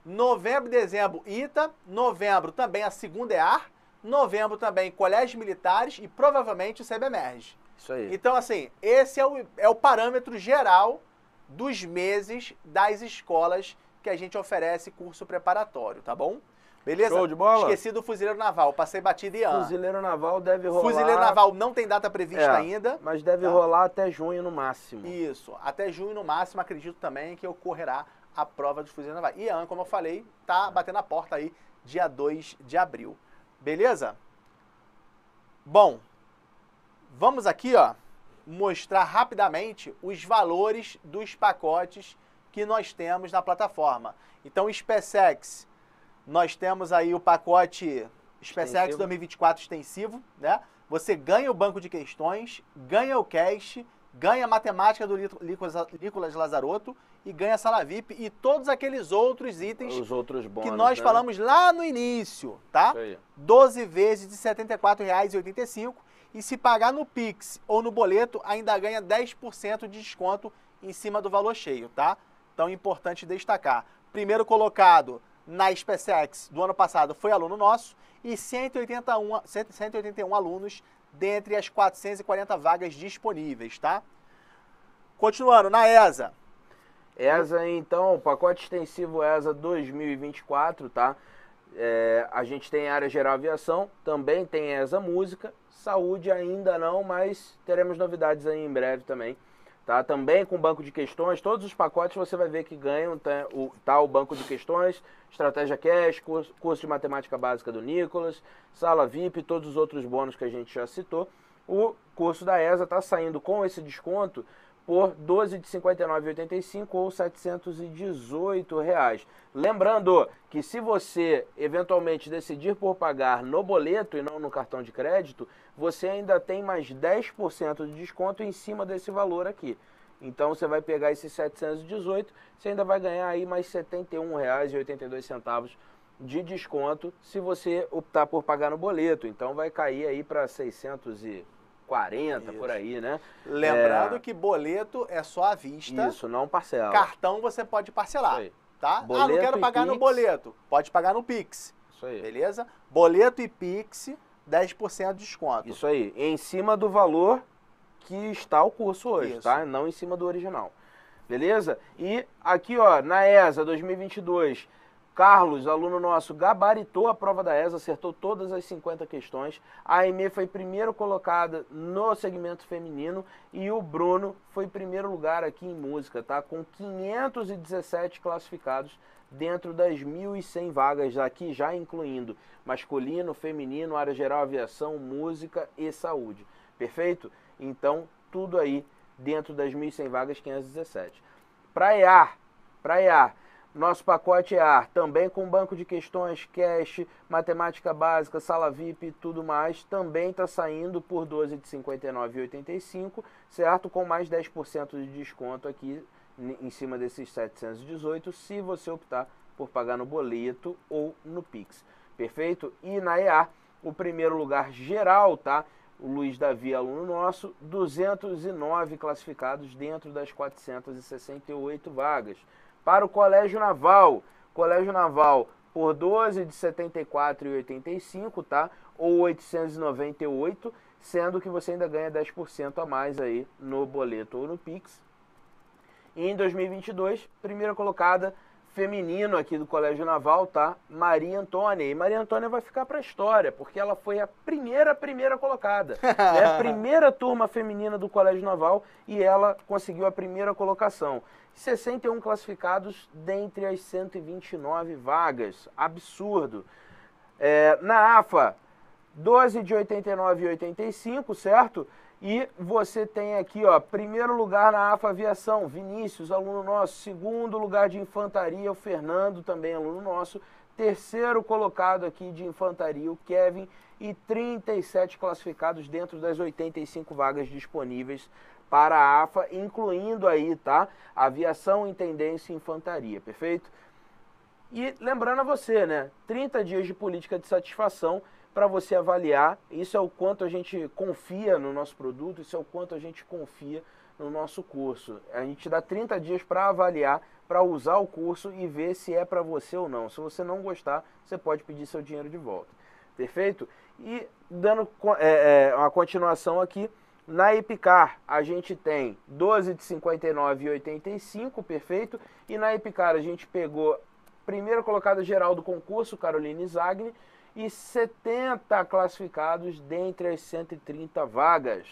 Novembro e dezembro, ITA. Novembro também a segunda EAR. É Novembro também colégios militares e provavelmente o CBMERG. Isso aí. Então, assim, esse é o, é o parâmetro geral dos meses das escolas que a gente oferece curso preparatório, tá bom? Beleza? Show de bola. Esqueci do Fuzileiro Naval, passei batido e ano. Fuzileiro Naval deve rolar. Fuzileiro Naval não tem data prevista é, ainda. Mas deve tá? rolar até junho no máximo. Isso, até junho no máximo, acredito também que ocorrerá a prova do Fuzileiro Naval. E ano, como eu falei, tá batendo a porta aí dia 2 de abril. Beleza? Bom, Vamos aqui, ó, mostrar rapidamente os valores dos pacotes que nós temos na plataforma. Então, SpaceX, nós temos aí o pacote SpaceX extensivo. 2024 extensivo, né? Você ganha o banco de questões, ganha o cash, ganha a matemática do Nicolas Lazarotto e ganha a sala VIP e todos aqueles outros itens Os outros bônus, que nós né? falamos lá no início, tá? Isso aí. 12 vezes de R$ 74,85 e se pagar no Pix ou no boleto, ainda ganha 10% de desconto em cima do valor cheio, tá? Então, importante destacar. Primeiro colocado na SpaceX do ano passado foi aluno nosso e 181, 181 alunos dentre as 440 vagas disponíveis, tá? Continuando, na ESA. ESA, então, o pacote extensivo ESA 2024, tá? É, a gente tem área geral aviação, também tem ESA música Saúde ainda não, mas teremos novidades aí em breve também. Tá? Também com banco de questões, todos os pacotes você vai ver que ganham tá, o tal tá, banco de questões, estratégia cash, curso, curso de matemática básica do Nicolas, sala VIP, todos os outros bônus que a gente já citou. O curso da ESA está saindo com esse desconto por 12 de 59,85 ou 718 reais. Lembrando que se você eventualmente decidir por pagar no boleto e não no cartão de crédito, você ainda tem mais 10% de desconto em cima desse valor aqui. Então você vai pegar esses 718, você ainda vai ganhar aí mais R$ 71,82 de desconto se você optar por pagar no boleto. Então vai cair aí para 600 e 40, Isso. por aí, né? Lembrando é... que boleto é só à vista. Isso, não parcela. Cartão você pode parcelar, tá? Boleto ah, não quero pagar no boleto. Pode pagar no Pix. Isso aí. Beleza? Boleto e Pix, 10% de desconto. Isso aí. Em cima do valor que está o curso hoje, Isso. tá? Não em cima do original. Beleza? E aqui, ó, na ESA 2022, Carlos, aluno nosso, gabaritou a prova da ESA, acertou todas as 50 questões. A Aimee foi primeiro colocada no segmento feminino e o Bruno foi primeiro lugar aqui em música, tá? Com 517 classificados dentro das 1.100 vagas aqui, já incluindo masculino, feminino, área geral, aviação, música e saúde. Perfeito? Então, tudo aí dentro das 1.100 vagas, 517. Praia, praia. Nosso pacote é também com banco de questões, cash, matemática básica, sala VIP e tudo mais, também está saindo por R$ 12,59,85, certo? Com mais 10% de desconto aqui em cima desses 718, se você optar por pagar no boleto ou no Pix. Perfeito? E na EA, o primeiro lugar geral, tá? O Luiz Davi, aluno nosso, 209 classificados dentro das 468 vagas para o Colégio Naval. Colégio Naval por 12 de 74 e 85, tá? Ou 898, sendo que você ainda ganha 10% a mais aí no boleto ou no Pix. E em 2022, primeira colocada feminino aqui do Colégio Naval, tá? Maria Antônia. E Maria Antônia vai ficar para a história, porque ela foi a primeira, primeira colocada. é a primeira turma feminina do Colégio Naval e ela conseguiu a primeira colocação. 61 classificados dentre as 129 vagas. Absurdo. É, na AFA, 12 de 89 e 85, certo? E você tem aqui, ó, primeiro lugar na AFA Aviação, Vinícius, aluno nosso. Segundo lugar de infantaria, o Fernando, também aluno nosso. Terceiro colocado aqui de infantaria, o Kevin. E 37 classificados dentro das 85 vagas disponíveis para a AFA, incluindo aí, tá? Aviação, intendência e infantaria, perfeito? E lembrando a você, né? 30 dias de política de satisfação para você avaliar. Isso é o quanto a gente confia no nosso produto, isso é o quanto a gente confia no nosso curso. A gente dá 30 dias para avaliar, para usar o curso e ver se é para você ou não. Se você não gostar, você pode pedir seu dinheiro de volta. Perfeito? E dando é, é, uma continuação aqui, na Epicar, a gente tem 12 de 59,85, perfeito. E na Epicar, a gente pegou primeira colocada geral do concurso, Caroline Zagni, e 70 classificados dentre as 130 vagas.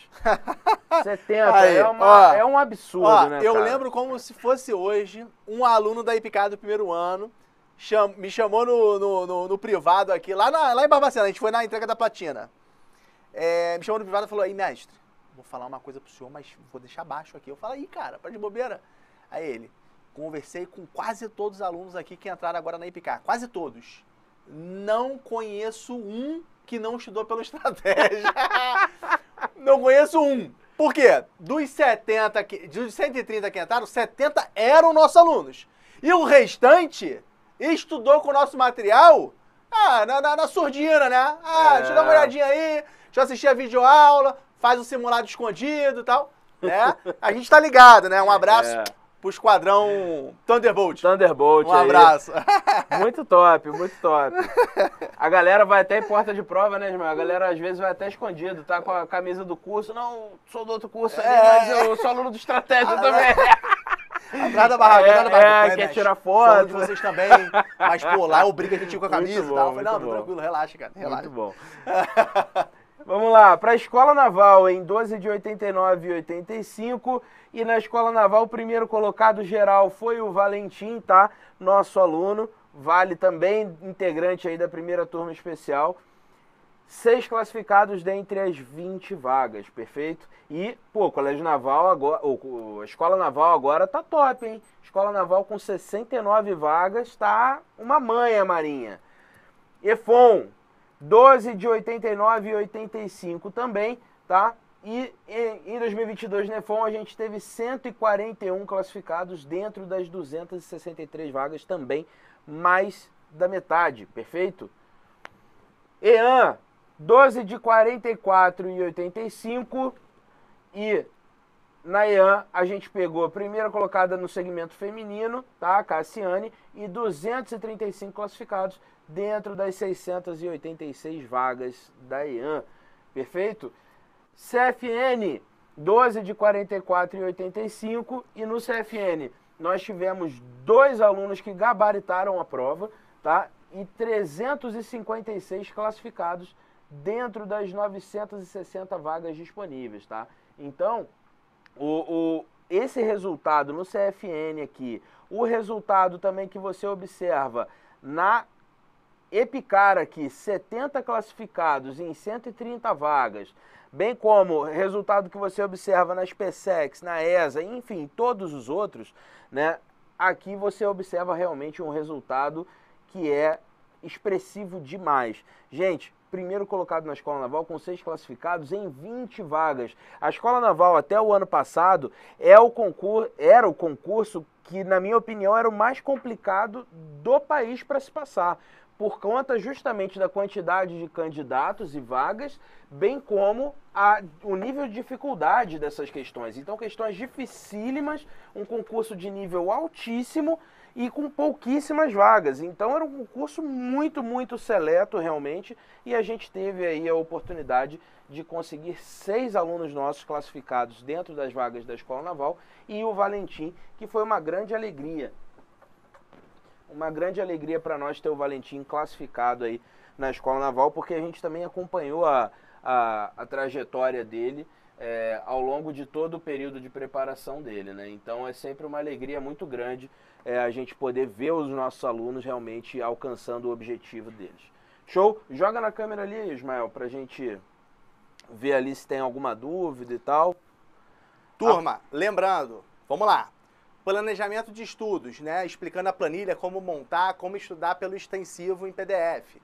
70, Aí, é, uma, ó, é um absurdo, ó, né? Eu cara? lembro como se fosse hoje um aluno da IPCAR do primeiro ano. Cham, me chamou no, no, no, no, privado aqui, lá, na, lá em Barbacena, a gente foi na entrega da platina. É, me chamou no privado e falou: aí, mestre, vou falar uma coisa pro senhor, mas vou deixar baixo aqui. Eu falo, aí, cara, para de bobeira. Aí ele, conversei com quase todos os alunos aqui que entraram agora na IPK, quase todos. Não conheço um que não estudou pela estratégia. não conheço um. Por quê? Dos 70 que, dos 130 que entraram, 70 eram nossos alunos. E o restante estudou com o nosso material ah, na, na, na surdina, né? Ah, é. deixa eu dar uma é. olhadinha aí, deixa eu assistir a videoaula faz um simulado escondido e tal, né? A gente tá ligado, né? Um abraço. É pro esquadrão Thunderbolt. Thunderbolt. Um abraço. Aí. Muito top, muito top. A galera vai até em porta de prova, né, irmão? A galera às vezes vai até escondido, tá com a camisa do curso. Não, sou do outro curso ali, é. mas é. eu sou aluno do estratégia ah, também. Não. É. Atrás da barraca, atrás da é, barraca. É, quer tirar foto. de vocês também. Mas, pô, lá eu brigo a gente com a camisa bom, e tal. Eu falei, não, tranquilo, relaxa, cara, relaxa. Muito bom. Vamos lá, para a Escola Naval em 12 de 89 e 85 e na Escola Naval o primeiro colocado geral foi o Valentim, tá? Nosso aluno, vale também integrante aí da primeira turma especial. Seis classificados dentre as 20 vagas, perfeito? E, pô, o Colégio Naval agora, ou, a Escola Naval agora tá top, hein? Escola Naval com 69 vagas, tá uma manha, Marinha. EFON, 12 de 89 e 85 também, tá? E, em 2022, Nefon, a gente teve 141 classificados dentro das 263 vagas também, mais da metade, perfeito? EAN, 12 de 44 e 85. E na EAN a gente pegou a primeira colocada no segmento feminino, tá? Cassiane, e 235 classificados dentro das 686 vagas da IAN. Perfeito? CFN 12 de 44 e 85 e no CFN nós tivemos dois alunos que gabaritaram a prova, tá? E 356 classificados dentro das 960 vagas disponíveis, tá? Então, o, o, esse resultado no CFN aqui, o resultado também que você observa na Epicar aqui, 70 classificados em 130 vagas, bem como resultado que você observa na SpaceX, na ESA, enfim, todos os outros, né? Aqui você observa realmente um resultado que é expressivo demais. Gente, primeiro colocado na Escola Naval com seis classificados em 20 vagas. A Escola Naval até o ano passado é o concurso, era o concurso que na minha opinião era o mais complicado do país para se passar por conta justamente da quantidade de candidatos e vagas, bem como a, o nível de dificuldade dessas questões. Então, questões dificílimas, um concurso de nível altíssimo e com pouquíssimas vagas. Então, era um concurso muito, muito seleto realmente, e a gente teve aí a oportunidade de conseguir seis alunos nossos classificados dentro das vagas da Escola Naval e o Valentim, que foi uma grande alegria uma grande alegria para nós ter o Valentim classificado aí na Escola Naval, porque a gente também acompanhou a, a, a trajetória dele é, ao longo de todo o período de preparação dele. Né? Então é sempre uma alegria muito grande é, a gente poder ver os nossos alunos realmente alcançando o objetivo deles. Show? Joga na câmera ali, Ismael, para a gente ver ali se tem alguma dúvida e tal. Turma, ah. lembrando, vamos lá planejamento de estudos, né? explicando a planilha, como montar, como estudar pelo extensivo em PDF.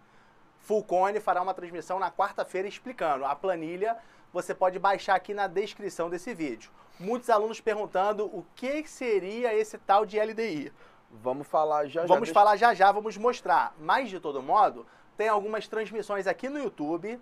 Fulcone fará uma transmissão na quarta-feira explicando. A planilha você pode baixar aqui na descrição desse vídeo. Muitos alunos perguntando o que seria esse tal de LDI. Vamos falar já já. Vamos deixa... falar já já, vamos mostrar. Mas, de todo modo, tem algumas transmissões aqui no YouTube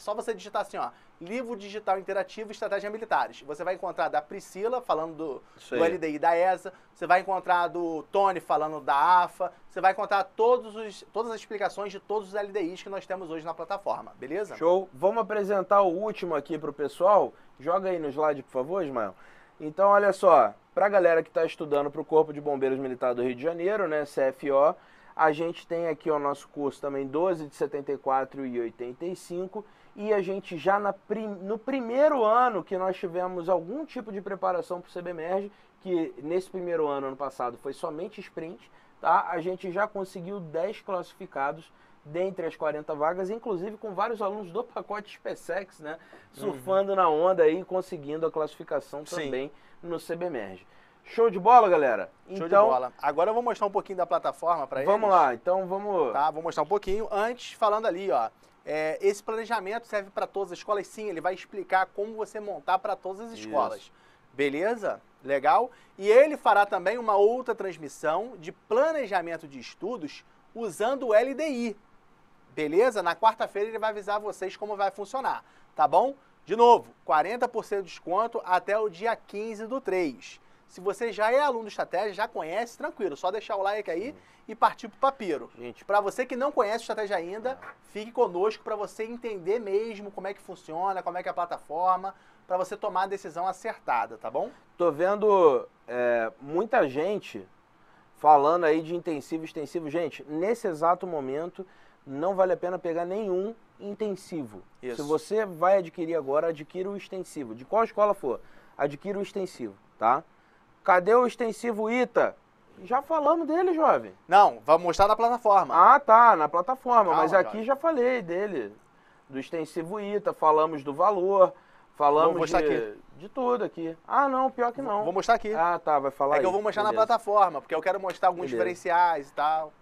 é só você digitar assim, ó, livro digital interativo estratégia militares. Você vai encontrar da Priscila falando do, do LDI da ESA, você vai encontrar do Tony falando da AFA, você vai encontrar todos os, todas as explicações de todos os LDIs que nós temos hoje na plataforma, beleza? Show. Vamos apresentar o último aqui para o pessoal. Joga aí no slide, por favor, Ismael. Então, olha só, para a galera que está estudando para o Corpo de Bombeiros Militar do Rio de Janeiro, né, CFO, a gente tem aqui o nosso curso também 12 de 74 e 85 e a gente já prim... no primeiro ano que nós tivemos algum tipo de preparação para o CBMerge, que nesse primeiro ano, ano passado, foi somente sprint, tá? a gente já conseguiu 10 classificados dentre as 40 vagas, inclusive com vários alunos do pacote SpaceX, né? Surfando uhum. na onda e conseguindo a classificação Sim. também no CBMerge. Show de bola, galera? Show então, de bola. Agora eu vou mostrar um pouquinho da plataforma para eles. Vamos lá, então vamos... Tá, vou mostrar um pouquinho. Antes, falando ali, ó, é, esse planejamento serve para todas as escolas? Sim, ele vai explicar como você montar para todas as escolas. Isso. Beleza? Legal? E ele fará também uma outra transmissão de planejamento de estudos usando o LDI. Beleza? Na quarta-feira ele vai avisar vocês como vai funcionar, tá bom? De novo, 40% de desconto até o dia 15 do 3. Se você já é aluno de estratégia, já conhece, tranquilo, só deixar o like aí e partir pro papiro. Gente, para você que não conhece estratégia ainda, fique conosco para você entender mesmo como é que funciona, como é que é a plataforma, para você tomar a decisão acertada, tá bom? Tô vendo é, muita gente falando aí de intensivo, extensivo. Gente, nesse exato momento, não vale a pena pegar nenhum intensivo. Isso. Se você vai adquirir agora, adquira o extensivo. De qual escola for, adquira o extensivo, tá? Cadê o extensivo ITA? Já falamos dele, jovem. Não, vamos mostrar na plataforma. Ah, tá, na plataforma. Calma, mas aqui jovem. já falei dele. Do extensivo ITA, falamos do valor, falamos vou mostrar de, aqui. de tudo aqui. Ah, não, pior que não. Vou mostrar aqui. Ah, tá, vai falar É aí. que eu vou mostrar Beleza. na plataforma, porque eu quero mostrar alguns Beleza. diferenciais e tal.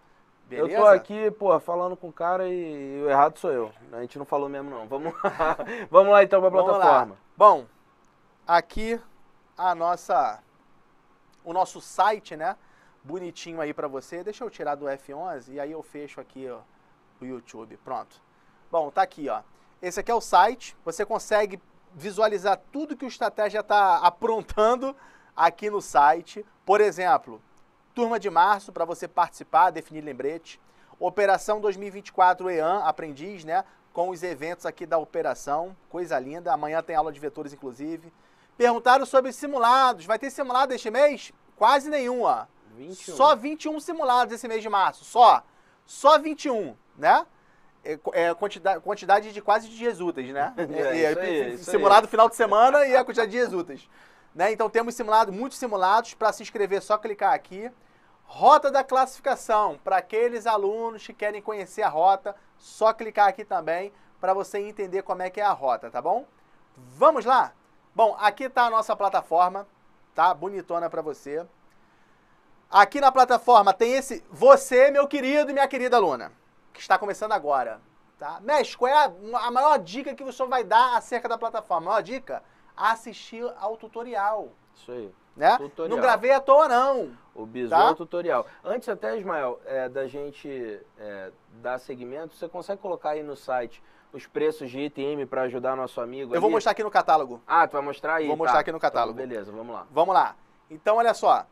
Beleza? Eu tô aqui, pô, falando com o cara e, o errado sou eu. A gente não falou mesmo, não. Vamos lá, vamos lá então pra plataforma. Bom, aqui a nossa o nosso site, né? Bonitinho aí para você. Deixa eu tirar do F11 e aí eu fecho aqui ó, o YouTube. Pronto. Bom, tá aqui, ó. Esse aqui é o site. Você consegue visualizar tudo que o Estratégia está aprontando aqui no site. Por exemplo, turma de março para você participar, definir lembrete. Operação 2024 EAN, aprendiz, né? Com os eventos aqui da operação. Coisa linda. Amanhã tem aula de vetores, inclusive. Perguntaram sobre simulados. Vai ter simulado este mês? Quase nenhuma. 21. Só 21 simulados esse mês de março, só. Só 21, né? É, é quantidade, quantidade de quase de resultas, né? É, é, aí, simulado final de semana e a quantidade de resultas. Né? Então temos simulado, muitos simulados. Para se inscrever, só clicar aqui. Rota da classificação. Para aqueles alunos que querem conhecer a rota, só clicar aqui também para você entender como é que é a rota, tá bom? Vamos lá? Bom, aqui está a nossa plataforma tá? Bonitona para você. Aqui na plataforma tem esse você, meu querido e minha querida aluna, que está começando agora, tá? Mexe, qual é a, a maior dica que o senhor vai dar acerca da plataforma? A maior dica? Assistir ao tutorial. Isso aí. Né? Tutorial. Não gravei à toa, não. O Bizu tá? é o tutorial. Antes até, Ismael, é, da gente é, dar seguimento, você consegue colocar aí no site os preços de ITM para ajudar nosso amigo? Eu ali? vou mostrar aqui no catálogo. Ah, tu vai mostrar aí? Vou tá. mostrar aqui no catálogo. Então, beleza, vamos lá. Vamos lá. Então, olha só.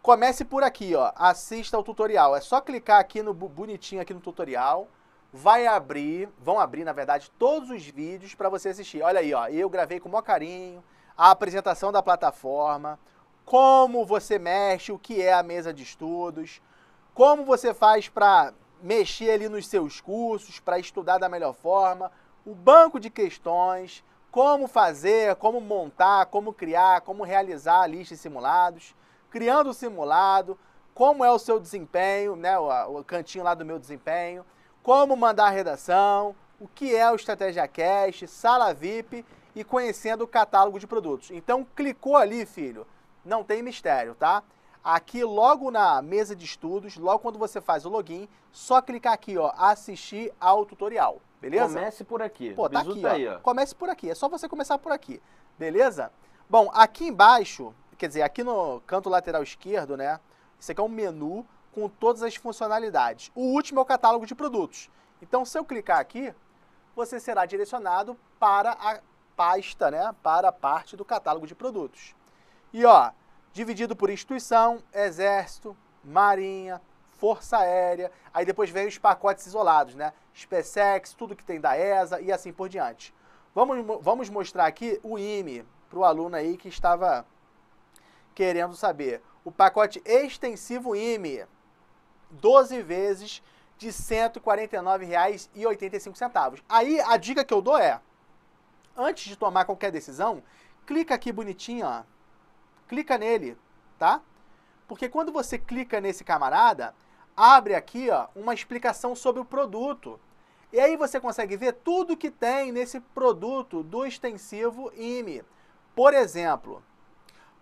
Comece por aqui, ó. Assista o tutorial. É só clicar aqui no bonitinho aqui no tutorial. Vai abrir, vão abrir, na verdade, todos os vídeos para você assistir. Olha aí, ó. Eu gravei com o maior carinho a apresentação da plataforma, como você mexe, o que é a mesa de estudos, como você faz para mexer ali nos seus cursos para estudar da melhor forma, o banco de questões, como fazer, como montar, como criar, como realizar a lista de simulados, criando o simulado, como é o seu desempenho, né, o, o cantinho lá do meu desempenho, como mandar a redação, o que é o Estratégia Cast, Sala VIP e conhecendo o catálogo de produtos. Então clicou ali, filho, não tem mistério, tá? Aqui logo na mesa de estudos, logo quando você faz o login, só clicar aqui, ó, assistir ao tutorial, beleza? Comece por aqui. Pô, tá aqui, tá aí, ó. ó. Comece por aqui, é só você começar por aqui, beleza? Bom, aqui embaixo, quer dizer, aqui no canto lateral esquerdo, né? Isso aqui é um menu com todas as funcionalidades. O último é o catálogo de produtos. Então, se eu clicar aqui, você será direcionado para a pasta, né? Para a parte do catálogo de produtos. E ó, dividido por instituição, exército, marinha, força aérea, aí depois vem os pacotes isolados, né? SpaceX, tudo que tem da ESA e assim por diante. Vamos, vamos mostrar aqui o IME para o aluno aí que estava querendo saber. O pacote extensivo IME, 12 vezes de R$ 149,85. Aí a dica que eu dou é, antes de tomar qualquer decisão, clica aqui bonitinho, ó, clica nele, tá? Porque quando você clica nesse camarada, abre aqui ó, uma explicação sobre o produto. E aí você consegue ver tudo que tem nesse produto do extensivo IME. Por exemplo,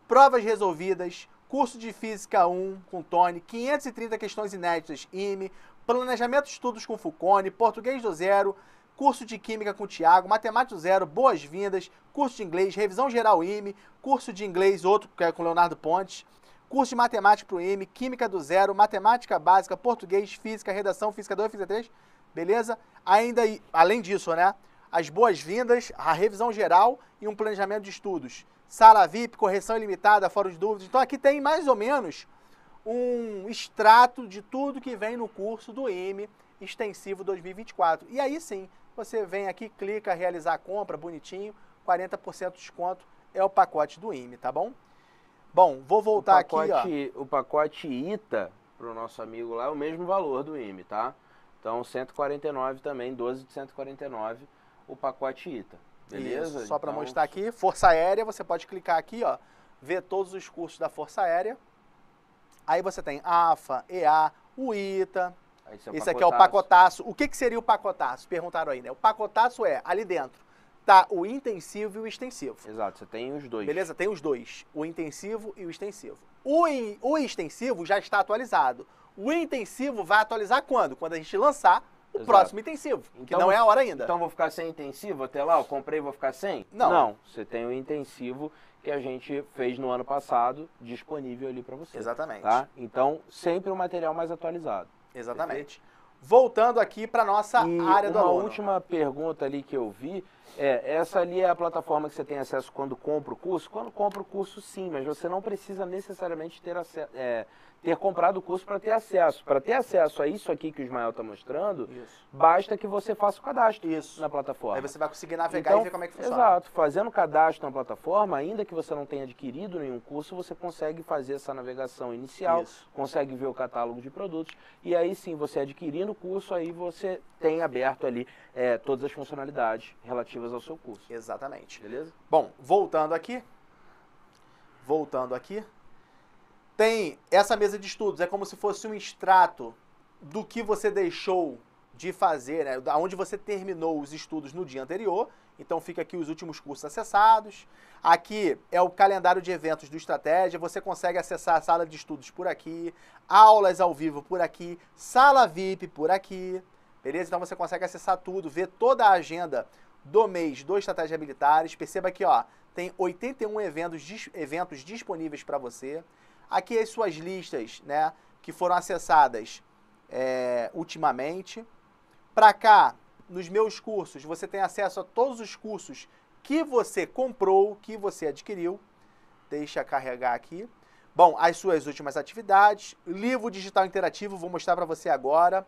provas resolvidas, curso de Física 1 com Tony, 530 questões inéditas IME, planejamento de estudos com Foucone, português do zero, curso de Química com o Tiago, Matemática Zero, boas-vindas, curso de inglês, revisão geral IME, curso de inglês, outro que é com Leonardo Pontes, curso de matemática para o IME, Química do Zero, Matemática Básica, Português, Física, Redação, Física 2, Física 3, beleza? Ainda, além disso, né? As boas-vindas, a revisão geral e um planejamento de estudos. Sala VIP, correção ilimitada, fórum de dúvidas. Então aqui tem mais ou menos um extrato de tudo que vem no curso do IME extensivo 2024. E aí sim, você vem aqui, clica, realizar a compra, bonitinho, 40% de desconto é o pacote do IME, tá bom? Bom, vou voltar pacote, aqui, ó. O pacote ITA para o nosso amigo lá é o mesmo valor do IME, tá? Então, 149 também, 12 de 149, o pacote ITA. Beleza? Isso, só para então... mostrar aqui, Força Aérea, você pode clicar aqui, ó, ver todos os cursos da Força Aérea. Aí você tem AFA, EA, o ITA, esse, é o Esse aqui é o pacotaço. O que, que seria o pacotaço? Perguntaram aí, né? O pacotaço é, ali dentro, tá o intensivo e o extensivo. Exato, você tem os dois. Beleza? Tem os dois, o intensivo e o extensivo. O, in, o extensivo já está atualizado. O intensivo vai atualizar quando? Quando a gente lançar o Exato. próximo intensivo, então, que não é a hora ainda. Então vou ficar sem intensivo até lá? Eu comprei vou ficar sem? Não. Não, você tem o intensivo que a gente fez no ano passado disponível ali para você. Exatamente. Tá? Então, sempre o material mais atualizado. Exatamente. Perfeito? Voltando aqui para nossa e área do uma A última pergunta ali que eu vi é, essa ali é a plataforma que você tem acesso quando compra o curso? Quando compra o curso, sim, mas você não precisa necessariamente ter acesso, é, ter comprado o curso para ter acesso. Para ter acesso a isso aqui que o Ismael está mostrando, isso. basta que você faça o cadastro isso. na plataforma. Aí você vai conseguir navegar então, e ver como é que funciona. Exato. Fazendo cadastro na plataforma, ainda que você não tenha adquirido nenhum curso, você consegue fazer essa navegação inicial, isso. consegue ver o catálogo de produtos e aí sim, você adquirindo o curso, aí você tem aberto ali é, todas as funcionalidades relativas ao seu curso. Exatamente. Beleza? Bom, voltando aqui, voltando aqui, tem essa mesa de estudos, é como se fosse um extrato do que você deixou de fazer, né? Onde você terminou os estudos no dia anterior. Então fica aqui os últimos cursos acessados. Aqui é o calendário de eventos do Estratégia. Você consegue acessar a sala de estudos por aqui, aulas ao vivo por aqui, sala VIP por aqui. Beleza? Então você consegue acessar tudo, ver toda a agenda do mês do Estratégia Militares. Perceba aqui, ó, tem 81 eventos, eventos disponíveis para você. Aqui as suas listas, né, que foram acessadas é, ultimamente. Para cá, nos meus cursos, você tem acesso a todos os cursos que você comprou, que você adquiriu. Deixa carregar aqui. Bom, as suas últimas atividades, livro digital interativo, vou mostrar para você agora.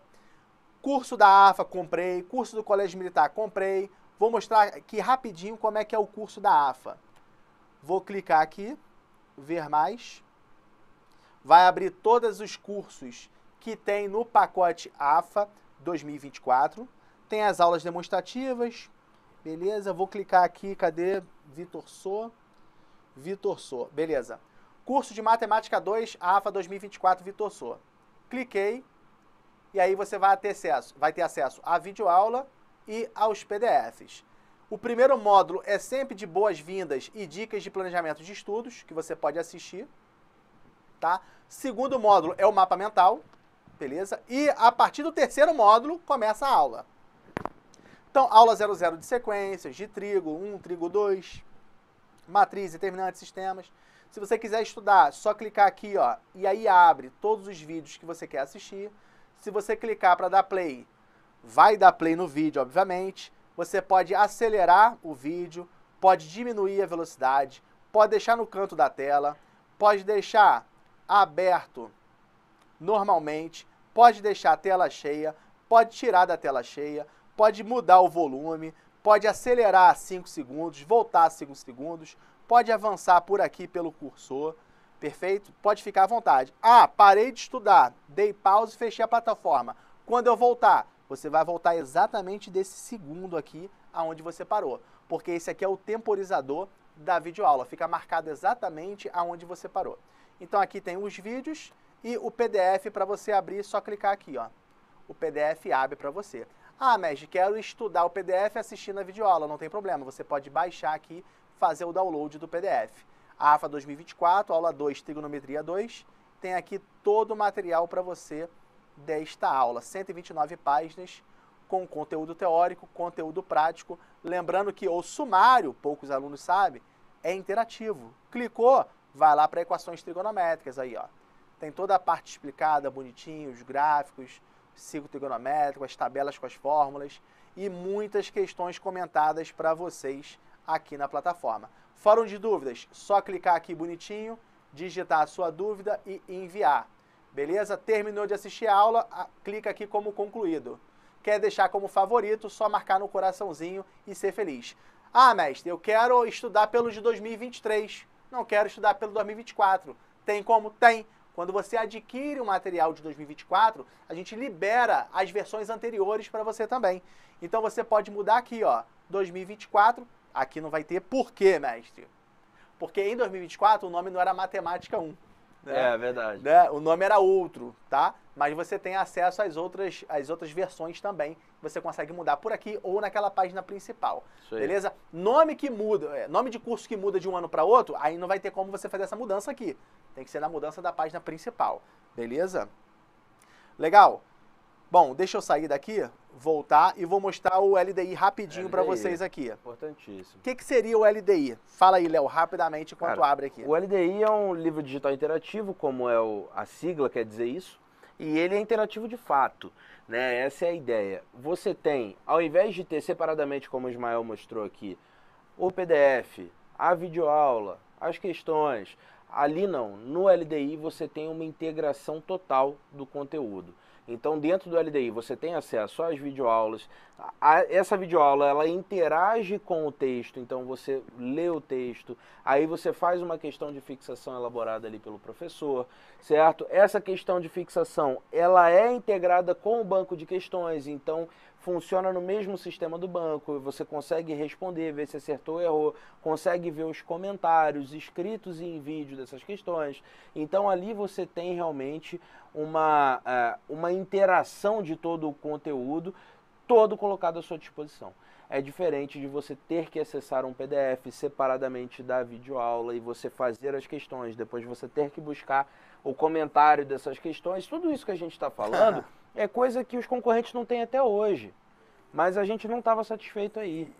Curso da AFA, comprei. Curso do Colégio Militar, comprei. Vou mostrar aqui rapidinho como é que é o curso da AFA. Vou clicar aqui, ver mais vai abrir todos os cursos que tem no pacote AFA 2024. Tem as aulas demonstrativas. Beleza, vou clicar aqui, cadê Vitor Sô? Vitor Sô, beleza. Curso de Matemática 2, AFA 2024 Vitor Sô. Cliquei e aí você vai ter acesso, vai ter acesso à videoaula e aos PDFs. O primeiro módulo é sempre de boas-vindas e dicas de planejamento de estudos que você pode assistir tá? Segundo módulo é o mapa mental, beleza? E a partir do terceiro módulo começa a aula. Então, aula 00 de sequências, de trigo 1, um, trigo 2, matriz, determinantes sistemas. Se você quiser estudar, só clicar aqui, ó, e aí abre todos os vídeos que você quer assistir. Se você clicar para dar play, vai dar play no vídeo, obviamente. Você pode acelerar o vídeo, pode diminuir a velocidade, pode deixar no canto da tela, pode deixar aberto normalmente, pode deixar a tela cheia, pode tirar da tela cheia, pode mudar o volume, pode acelerar a 5 segundos, voltar a 5 segundos, pode avançar por aqui pelo cursor, perfeito? Pode ficar à vontade. Ah, parei de estudar, dei pausa e fechei a plataforma. Quando eu voltar, você vai voltar exatamente desse segundo aqui aonde você parou, porque esse aqui é o temporizador da videoaula, fica marcado exatamente aonde você parou. Então aqui tem os vídeos e o PDF para você abrir, é só clicar aqui, ó. O PDF abre para você. Ah, mestre, quero estudar o PDF assistindo a videoaula, não tem problema, você pode baixar aqui, fazer o download do PDF. A AFA 2024, aula 2, trigonometria 2, tem aqui todo o material para você desta aula, 129 páginas com conteúdo teórico, conteúdo prático. Lembrando que o sumário, poucos alunos sabem, é interativo. Clicou, vai lá para equações trigonométricas aí, ó. Tem toda a parte explicada, bonitinho, os gráficos, ciclo trigonométrico, as tabelas com as fórmulas e muitas questões comentadas para vocês aqui na plataforma. Fórum de dúvidas, só clicar aqui bonitinho, digitar a sua dúvida e enviar. Beleza? Terminou de assistir a aula, clica aqui como concluído. Quer deixar como favorito, só marcar no coraçãozinho e ser feliz. Ah, mestre, eu quero estudar pelo de 2023 não quero estudar pelo 2024. Tem como? Tem. Quando você adquire o um material de 2024, a gente libera as versões anteriores para você também. Então você pode mudar aqui, ó, 2024, aqui não vai ter por quê, mestre? Porque em 2024 o nome não era Matemática 1. Né? É, verdade. Né? O nome era outro, tá? Mas você tem acesso às outras, às outras versões também. Você consegue mudar por aqui ou naquela página principal. Beleza? Nome que muda, é, nome de curso que muda de um ano para outro, aí não vai ter como você fazer essa mudança aqui. Tem que ser na mudança da página principal. Beleza? Legal. Bom, deixa eu sair daqui voltar e vou mostrar o LDI rapidinho para vocês aqui. Importantíssimo. O que, que, seria o LDI? Fala aí, Léo, rapidamente, enquanto Cara, abre aqui. O LDI é um livro digital interativo, como é o, a sigla quer dizer isso, e ele é interativo de fato. Né? Essa é a ideia. Você tem, ao invés de ter separadamente, como o Ismael mostrou aqui, o PDF, a videoaula, as questões. Ali não, no LDI você tem uma integração total do conteúdo. Então, dentro do LDI, você tem acesso às videoaulas. A, essa videoaula ela interage com o texto, então você lê o texto, aí você faz uma questão de fixação elaborada ali pelo professor, certo? Essa questão de fixação ela é integrada com o banco de questões, então funciona no mesmo sistema do banco, você consegue responder, ver se acertou ou errou, consegue ver os comentários escritos e em vídeo dessas questões. Então ali você tem realmente uma, é, uma interação de todo o conteúdo, todo colocado à sua disposição. É diferente de você ter que acessar um PDF separadamente da videoaula e você fazer as questões, depois você ter que buscar o comentário dessas questões, tudo isso que a gente está falando. É coisa que os concorrentes não têm até hoje. Mas a gente não estava satisfeito aí.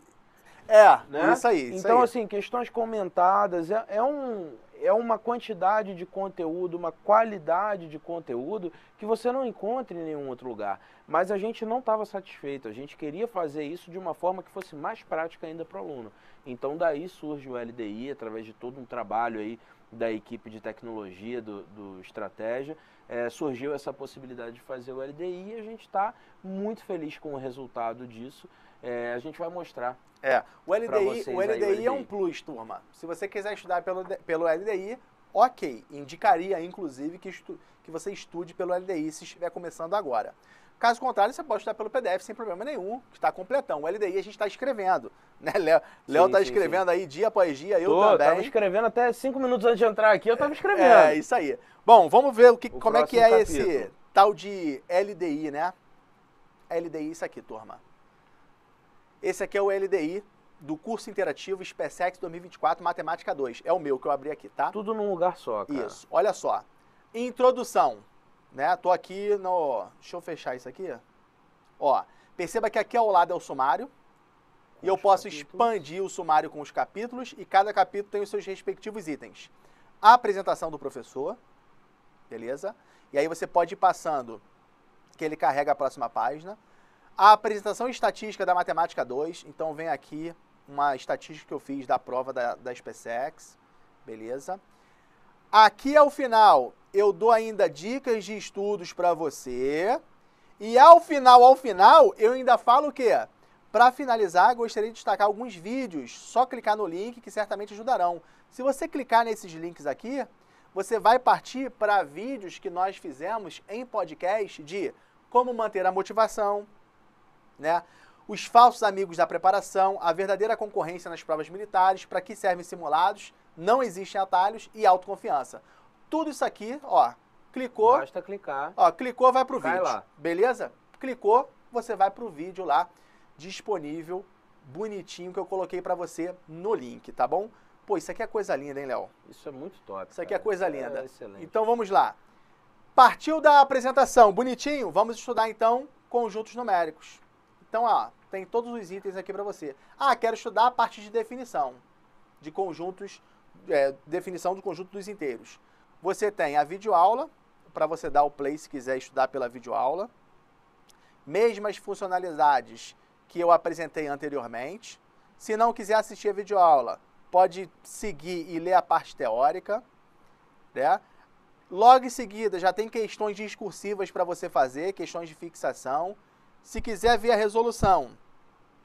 É, né? isso aí. Isso então, aí. assim, questões comentadas, é, é, um, é uma quantidade de conteúdo, uma qualidade de conteúdo que você não encontra em nenhum outro lugar. Mas a gente não estava satisfeito, a gente queria fazer isso de uma forma que fosse mais prática ainda para o aluno. Então, daí surge o LDI, através de todo um trabalho aí da equipe de tecnologia do, do Estratégia, é, surgiu essa possibilidade de fazer o LDI e a gente está muito feliz com o resultado disso. É, a gente vai mostrar. É, o LDI, o LDI, aí, o LDI, é um plus, turma. Se você quiser estudar pelo, pelo LDI, ok. Indicaria, inclusive, que, estu, que você estude pelo LDI se estiver começando agora. Caso contrário, você pode estudar pelo PDF sem problema nenhum, que está completão. O LDI a gente está escrevendo, né, Léo? Léo está escrevendo sim. aí dia após dia, eu Tô, também. Eu estava escrevendo até cinco minutos antes de entrar aqui, eu estava é, escrevendo. É, é, isso aí. Bom, vamos ver o que, o como é que é capítulo. esse tal de LDI, né? LDI isso aqui, turma. Esse aqui é o LDI do curso interativo SpaceX 2024 Matemática 2. É o meu que eu abri aqui, tá? Tudo num lugar só, cara. Isso. Olha só. Introdução. Né? Tô aqui no... Deixa eu fechar isso aqui. Ó, perceba que aqui ao lado é o sumário. e eu posso capítulos. expandir o sumário com os capítulos e cada capítulo tem os seus respectivos itens. A apresentação do professor, beleza? E aí você pode ir passando, que ele carrega a próxima página. A apresentação estatística da Matemática 2, então vem aqui uma estatística que eu fiz da prova da, da SpaceX, beleza? Aqui ao final, eu dou ainda dicas de estudos para você. E ao final, ao final, eu ainda falo o quê? Para finalizar, gostaria de destacar alguns vídeos. Só clicar no link que certamente ajudarão. Se você clicar nesses links aqui, você vai partir para vídeos que nós fizemos em podcast de como manter a motivação, né? Os falsos amigos da preparação, a verdadeira concorrência nas provas militares, para que servem simulados não existem atalhos e autoconfiança. Tudo isso aqui, ó, clicou. Basta clicar. Ó, clicou, vai pro vai vídeo. Lá. Beleza? Clicou, você vai pro vídeo lá disponível, bonitinho que eu coloquei para você no link, tá bom? Pô, isso aqui é coisa linda, hein, Léo? Isso é muito top. Isso aqui é cara. é coisa linda. É excelente. Então vamos lá. Partiu da apresentação, bonitinho? Vamos estudar então conjuntos numéricos. Então, ó, tem todos os itens aqui para você. Ah, quero estudar a parte de definição de conjuntos é, definição do conjunto dos inteiros. Você tem a videoaula, para você dar o play se quiser estudar pela videoaula. Mesmas funcionalidades que eu apresentei anteriormente. Se não quiser assistir a videoaula, pode seguir e ler a parte teórica. Né? Logo em seguida, já tem questões discursivas para você fazer, questões de fixação. Se quiser ver a resolução,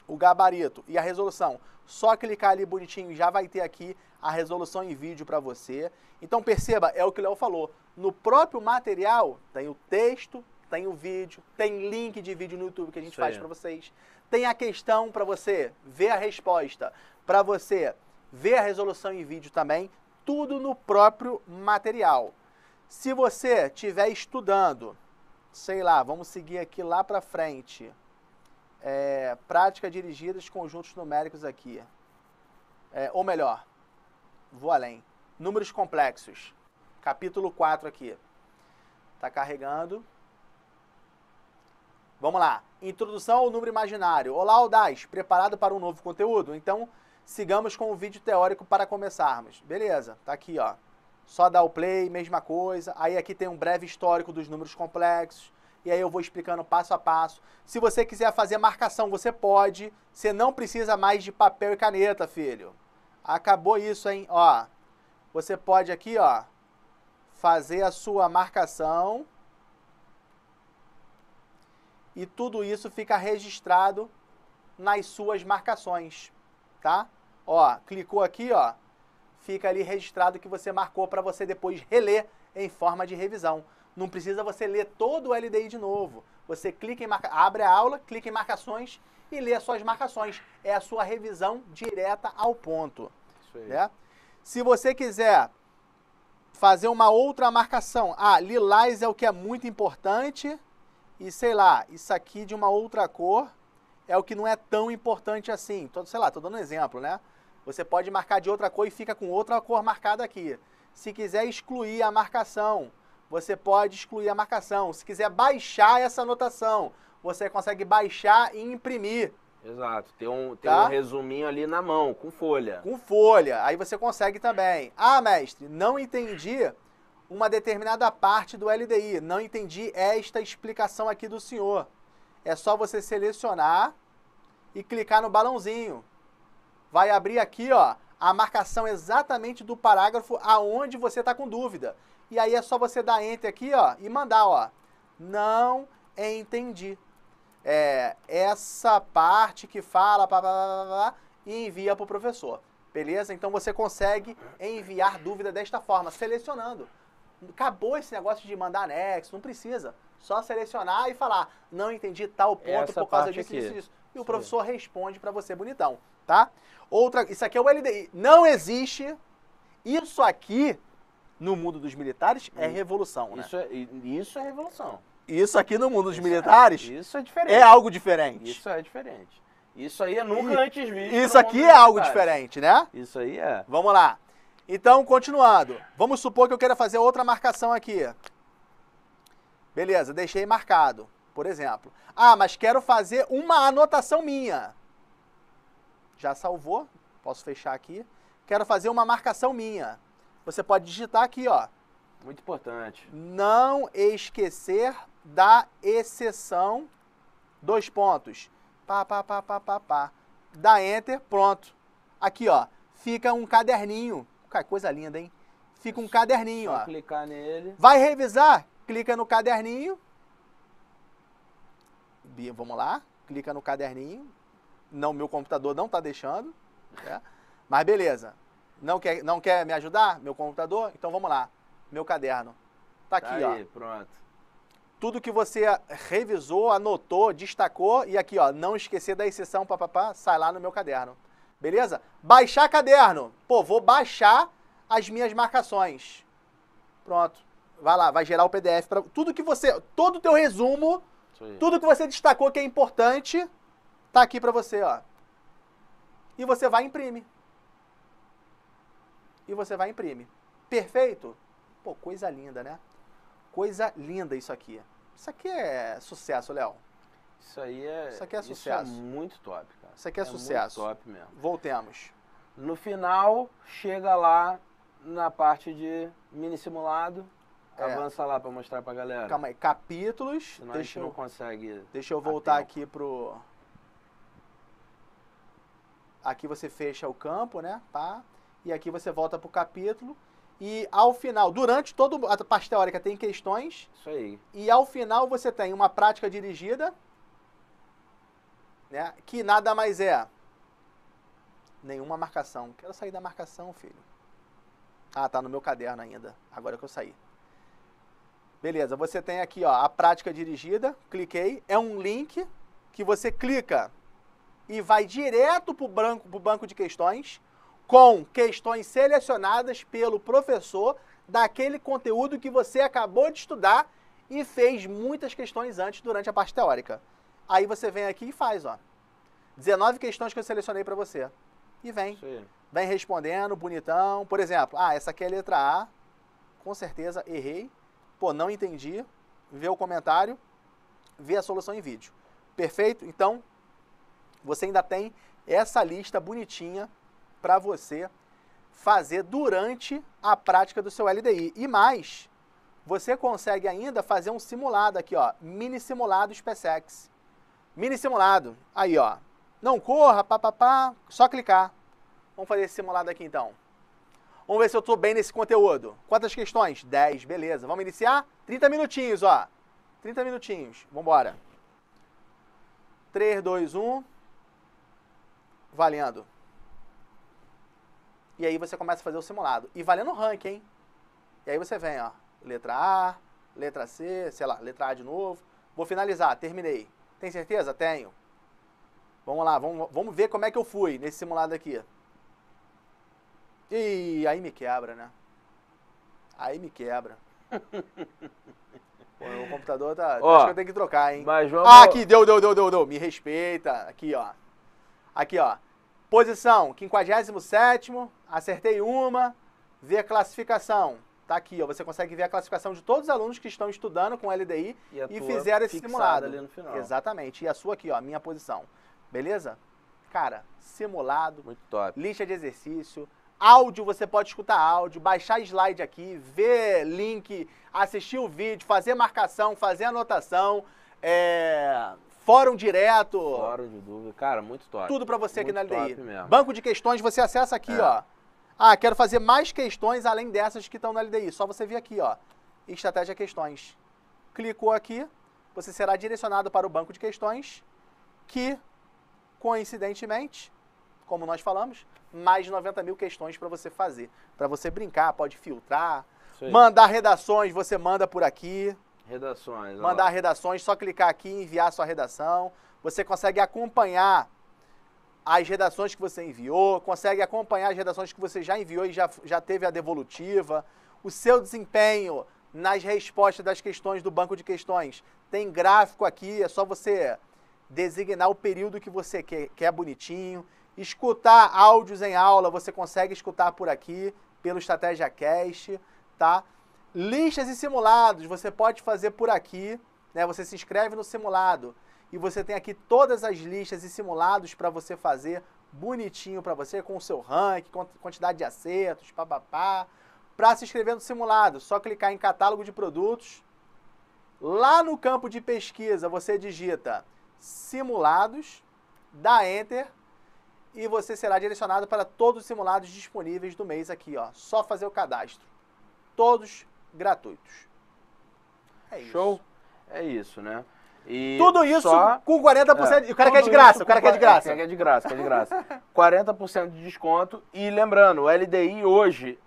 o gabarito e a resolução. Só clicar ali bonitinho já vai ter aqui a resolução em vídeo para você. Então perceba, é o que o Léo falou. No próprio material tem o texto, tem o vídeo, tem link de vídeo no YouTube que a gente Sim. faz para vocês. Tem a questão para você ver a resposta, para você ver a resolução em vídeo também, tudo no próprio material. Se você estiver estudando, sei lá, vamos seguir aqui lá para frente é, prática dirigida de conjuntos numéricos aqui. É, ou melhor, vou além. Números complexos. Capítulo 4 aqui. Está carregando. Vamos lá. Introdução ao número imaginário. Olá, Aldaz. Preparado para um novo conteúdo? Então, sigamos com o vídeo teórico para começarmos. Beleza, tá aqui, ó. Só dá o play, mesma coisa. Aí aqui tem um breve histórico dos números complexos e aí eu vou explicando passo a passo. Se você quiser fazer marcação, você pode. Você não precisa mais de papel e caneta, filho. Acabou isso, hein? Ó, você pode aqui, ó, fazer a sua marcação. E tudo isso fica registrado nas suas marcações, tá? Ó, clicou aqui, ó, fica ali registrado que você marcou para você depois reler em forma de revisão. Não precisa você ler todo o LDI de novo. Você clica em marca, abre a aula, clica em marcações e lê as suas marcações. É a sua revisão direta ao ponto. Isso aí. Né? Se você quiser fazer uma outra marcação, ah, lilás é o que é muito importante e sei lá, isso aqui de uma outra cor é o que não é tão importante assim. todo sei lá, estou dando um exemplo, né? Você pode marcar de outra cor e fica com outra cor marcada aqui. Se quiser excluir a marcação, você pode excluir a marcação. Se quiser baixar essa anotação, você consegue baixar e imprimir. Exato, tem um, tem tá? um resuminho ali na mão, com folha. Com folha, aí você consegue também. Ah, mestre, não entendi uma determinada parte do LDI, não entendi esta explicação aqui do senhor. É só você selecionar e clicar no balãozinho. Vai abrir aqui, ó, a marcação exatamente do parágrafo aonde você está com dúvida. E aí é só você dar enter aqui, ó, e mandar, ó. Não entendi. É, essa parte que fala blá, blá, blá, blá, e envia para o professor. Beleza? Então você consegue enviar dúvida desta forma, selecionando. Acabou esse negócio de mandar anexo, não precisa. Só selecionar e falar, não entendi tal ponto essa por causa disso, disso, disso. E o professor responde para você bonitão, tá? Outra, isso aqui é o LDI. Não existe, isso aqui no mundo dos militares é revolução, né? Isso é, isso é revolução. Isso aqui no mundo dos isso é- militares é, isso é, diferente. é algo diferente. Isso é diferente. Isso aí é nunca antes visto. Isso aqui é algo diferente, né? Isso aí é. Vamos lá. Então, continuando. Vamos supor que eu queira fazer outra marcação aqui. Beleza, deixei marcado, por exemplo. Ah, mas quero fazer uma anotação minha. Já salvou? Posso fechar aqui. Quero fazer uma marcação minha você pode digitar aqui, ó. Muito importante. Não esquecer da exceção, dois pontos. Pá, pá, pá, pá, pá, pá. Dá Enter, pronto. Aqui, ó, fica um caderninho. Cara, coisa linda, hein? Fica um caderninho, Só ó. clicar nele. Vai revisar? Clica no caderninho. Vamos lá. Clica no caderninho. Não, meu computador não tá deixando. Né? Mas beleza. Não quer, não quer me ajudar? Meu computador? Então vamos lá. Meu caderno. Tá aqui, tá aí, ó. pronto. Tudo que você revisou, anotou, destacou e aqui, ó, não esquecer da exceção, papapá, sai lá no meu caderno. Beleza? Baixar caderno. Pô, vou baixar as minhas marcações. Pronto. Vai lá, vai gerar o PDF para tudo que você, todo o teu resumo, tudo que você destacou que é importante, tá aqui para você, ó. E você vai imprimir e você vai e imprime. Perfeito? Pô, coisa linda, né? Coisa linda isso aqui. Isso aqui é sucesso, Léo. Isso aí é. Isso aqui é sucesso. Isso é muito top, cara. Isso aqui é, é sucesso. Muito top mesmo. Voltemos. No final, chega lá na parte de mini simulado. É. Avança lá para mostrar pra galera. Calma aí, capítulos. Senão deixa eu, não consegue. Deixa eu voltar aqui pro. Aqui você fecha o campo, né? Pá. Tá e aqui você volta para o capítulo. E ao final, durante toda a parte teórica tem questões. Isso aí. E ao final você tem uma prática dirigida, né? Que nada mais é nenhuma marcação. Quero sair da marcação, filho. Ah, tá no meu caderno ainda. Agora que eu saí. Beleza, você tem aqui ó, a prática dirigida, cliquei, é um link que você clica e vai direto para o banco, pro banco de questões com questões selecionadas pelo professor daquele conteúdo que você acabou de estudar e fez muitas questões antes durante a parte teórica. Aí você vem aqui e faz, ó. 19 questões que eu selecionei para você. E vem. Sim. Vem respondendo, bonitão. Por exemplo, ah, essa aqui é a letra A. Com certeza errei. Pô, não entendi. Vê o comentário, vê a solução em vídeo. Perfeito? Então, você ainda tem essa lista bonitinha para você fazer durante a prática do seu LDI. E mais, você consegue ainda fazer um simulado aqui, ó, mini simulado SpaceX. Mini simulado, aí ó, não corra, papapá, só clicar. Vamos fazer esse simulado aqui então. Vamos ver se eu estou bem nesse conteúdo. Quantas questões? 10, beleza. Vamos iniciar? 30 minutinhos, ó. 30 minutinhos. Vamos embora. 3, 2, 1. Valendo. E aí você começa a fazer o simulado. E valendo o ranking, hein? E aí você vem, ó, letra A, letra C, sei lá, letra A de novo. Vou finalizar, terminei. Tem certeza? Tenho. Vamos lá, vamos, vamos ver como é que eu fui nesse simulado aqui. E aí me quebra, né? Aí me quebra. Pô, o computador tá, tá. Ó, acho que eu tenho que trocar, hein? Mas vamos... Ah, aqui, deu, deu, deu, deu, deu. Me respeita. Aqui, ó. Aqui, ó. Posição 57, acertei uma, ver a classificação. Tá aqui, ó, você consegue ver a classificação de todos os alunos que estão estudando com LDI e, e fizeram esse simulado. Ali no final. Exatamente. E a sua aqui, ó, minha posição. Beleza? Cara, simulado, muito top. Lista de exercício, áudio, você pode escutar áudio, baixar slide aqui, ver link, assistir o vídeo, fazer marcação, fazer anotação, é, Fórum direto. Fórum de dúvida. Cara, muito top. Tudo para você muito aqui na LDI. Mesmo. Banco de questões, você acessa aqui, é. ó. Ah, quero fazer mais questões além dessas que estão na LDI. Só você vir aqui, ó. Estratégia Questões. Clicou aqui, você será direcionado para o banco de questões que, coincidentemente, como nós falamos, mais de 90 mil questões para você fazer. Para você brincar, pode filtrar, mandar redações, você manda por aqui. Redações. Mandar lá. redações, só clicar aqui e enviar sua redação. Você consegue acompanhar as redações que você enviou, consegue acompanhar as redações que você já enviou e já, já teve a devolutiva. O seu desempenho nas respostas das questões do banco de questões. Tem gráfico aqui, é só você designar o período que você quer, quer é bonitinho. Escutar áudios em aula, você consegue escutar por aqui, pelo Estratégia Cast, tá? Listas e simulados, você pode fazer por aqui, né? Você se inscreve no simulado e você tem aqui todas as listas e simulados para você fazer bonitinho para você com o seu rank, quantidade de acertos, papapá. Para se inscrever no simulado, só clicar em catálogo de produtos. Lá no campo de pesquisa, você digita simulados, dá enter e você será direcionado para todos os simulados disponíveis do mês aqui, ó. Só fazer o cadastro. Todos gratuitos. É isso. Show? É isso, né? E Tudo isso só... com 40%. É. O cara quer de graça, o cara quer de graça. Quer de graça, quer de graça. 40% de desconto. E lembrando, o LDI hoje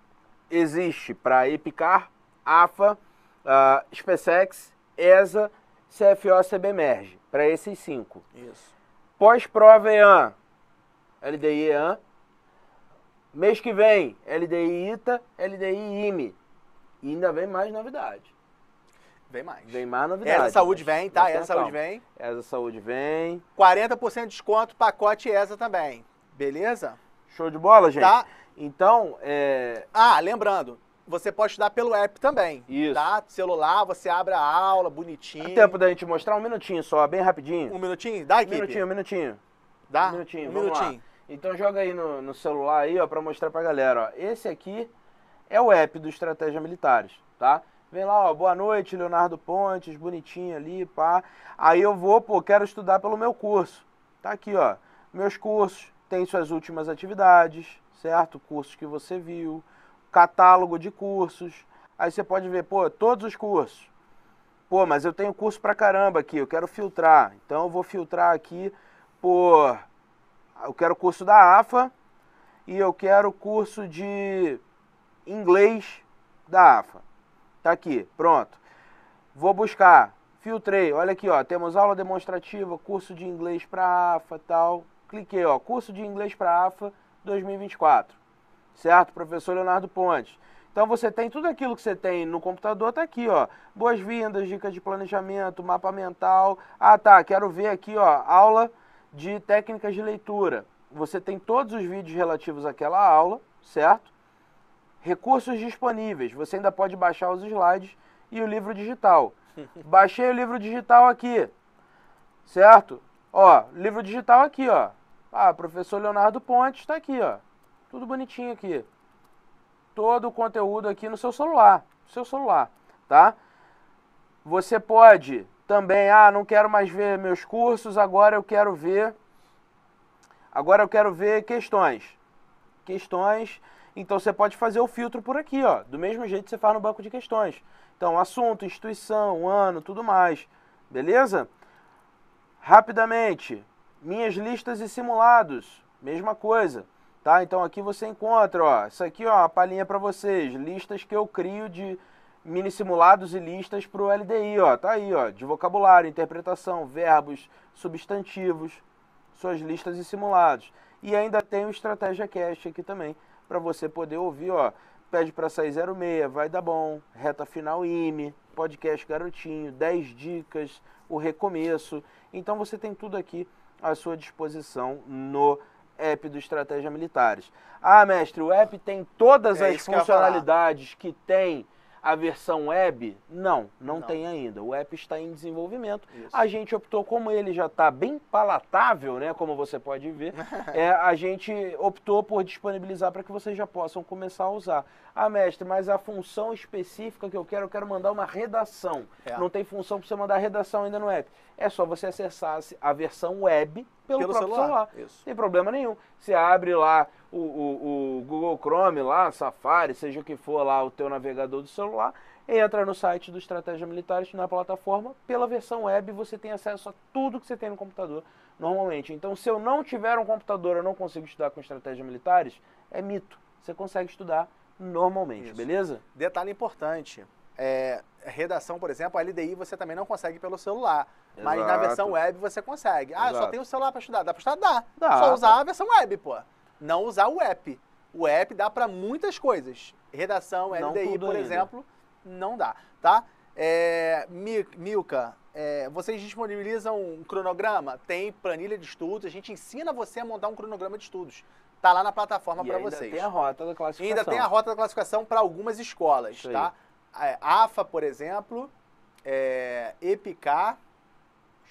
existe para Epicar, AFA, uh, ah, SpaceX, ESA, CFO, CBMerge. Para esses cinco. Isso. Pós-prova AN. LDI EAN. Mês que vem, LDI ITA, LDI IME. E ainda vem mais novidade. Vem mais. Vem mais novidade. Essa saúde vem, tá? Essa saúde vem. Essa saúde vem. 40% de desconto, pacote essa também. Beleza? Show de bola, gente. Tá? Então, é... Ah, lembrando, você pode estudar pelo app também. Isso. Tá? Celular, você abre a aula, bonitinho. Dá tempo da gente mostrar um minutinho só, bem rapidinho. Um minutinho? Dá, equipe. Um minutinho, um minutinho. Dá? Um minutinho, um minutinho. Lá. Então joga aí no, no, celular aí, ó, pra mostrar pra galera, ó. Esse aqui é o app do Estratégia Militares, tá? Vem lá, ó, boa noite, Leonardo Pontes, bonitinho ali, pá. Aí eu vou, pô, quero estudar pelo meu curso. Tá aqui, ó. Meus cursos têm suas últimas atividades, certo? Cursos que você viu, catálogo de cursos. Aí você pode ver, pô, todos os cursos. Pô, mas eu tenho curso pra caramba aqui, eu quero filtrar. Então eu vou filtrar aqui por eu quero curso da AFA e eu quero curso de inglês da AFA. Tá aqui, pronto. Vou buscar, filtrei, olha aqui, ó, temos aula demonstrativa, curso de inglês para AFA, tal. Cliquei, ó, curso de inglês para AFA 2024. Certo? Professor Leonardo Pontes. Então você tem tudo aquilo que você tem no computador, tá aqui, ó. Boas-vindas, dicas de planejamento, mapa mental. Ah, tá, quero ver aqui, ó, aula de técnicas de leitura. Você tem todos os vídeos relativos àquela aula, certo? Recursos disponíveis. Você ainda pode baixar os slides e o livro digital. Baixei o livro digital aqui. Certo? Ó, livro digital aqui, ó. Ah, professor Leonardo Pontes está aqui, ó. Tudo bonitinho aqui. Todo o conteúdo aqui no seu celular. Seu celular, tá? Você pode também, ah, não quero mais ver meus cursos, agora eu quero ver. Agora eu quero ver questões. Questões então você pode fazer o filtro por aqui, ó, do mesmo jeito que você faz no banco de questões. Então, assunto, instituição, ano, tudo mais. Beleza? Rapidamente, minhas listas e simulados, mesma coisa, tá? Então aqui você encontra, ó, isso aqui ó, a palhinha para vocês, listas que eu crio de mini simulados e listas para o LDI, ó, tá aí, ó, de vocabulário, interpretação, verbos, substantivos, suas listas e simulados. E ainda tem o Estratégia Cast aqui também, para você poder ouvir, ó, pede para sair 06, vai dar bom, reta final IME, podcast garotinho, 10 dicas, o recomeço. Então você tem tudo aqui à sua disposição no app do Estratégia Militares. Ah, mestre, o app tem todas é as funcionalidades que tem a versão web, não, não, não. tem ainda. O app está em desenvolvimento. Isso. A gente optou, como ele já está bem palatável, né, como você pode ver, é, a gente optou por disponibilizar para que vocês já possam começar a usar. Ah, mestre, mas a função específica que eu quero, eu quero mandar uma redação. É. Não tem função para você mandar redação ainda no app. É só você acessar a versão web pelo, pelo celular. celular. Tem problema nenhum. Você abre lá o, o, o Google Chrome lá, Safari, seja o que for lá, o teu navegador do celular, entra no site do Estratégia Militares, na plataforma, pela versão web você tem acesso a tudo que você tem no computador normalmente. Então, se eu não tiver um computador, eu não consigo estudar com Estratégia Militares, é mito. Você consegue estudar normalmente, Isso. beleza? Detalhe importante, é, redação, por exemplo, a LDI você também não consegue pelo celular. Exato. Mas na versão web você consegue. Ah, Exato. só tem o celular para estudar. Dá para estudar? Dá. dá. Só usar a versão web, pô não usar o app. O app dá para muitas coisas. Redação, LDI, por ainda. exemplo, não dá, tá? É, Milka, é, vocês disponibilizam um cronograma? Tem planilha de estudos, a gente ensina você a montar um cronograma de estudos. Tá lá na plataforma para vocês. ainda Tem a rota da classificação. E ainda tem a rota da classificação para algumas escolas, Isso tá? AFA, por exemplo, é, EPICAR,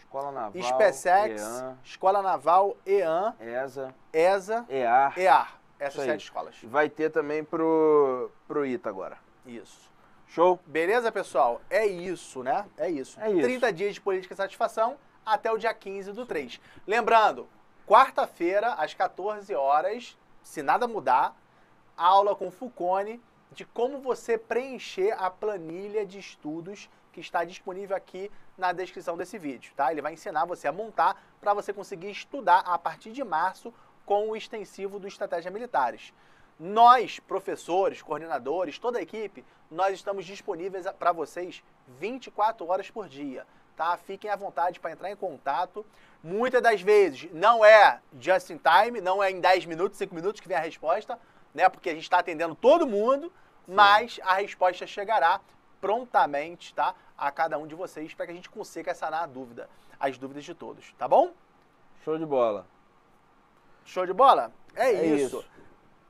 Escola Naval, Inspesex, EAN, Escola Naval, EAN, ESA, ESA, EAR. EAR. Essas sete escolas. Vai ter também pro, pro ITA agora. Isso. Show? Beleza, pessoal? É isso, né? É isso. É isso. 30 dias de política e satisfação até o dia 15 do 3. Lembrando, quarta-feira, às 14 horas, se nada mudar, aula com Fucone de como você preencher a planilha de estudos que está disponível aqui na descrição desse vídeo, tá? Ele vai ensinar você a montar para você conseguir estudar a partir de março com o extensivo do Estratégia Militares. Nós, professores, coordenadores, toda a equipe, nós estamos disponíveis para vocês 24 horas por dia. Tá? Fiquem à vontade para entrar em contato. Muitas das vezes não é just in time, não é em 10 minutos, 5 minutos que vem a resposta, né? Porque a gente está atendendo todo mundo, Sim. mas a resposta chegará prontamente, tá? A cada um de vocês para que a gente consiga sanar a dúvida, as dúvidas de todos, tá bom? Show de bola. Show de bola? É, é isso. isso.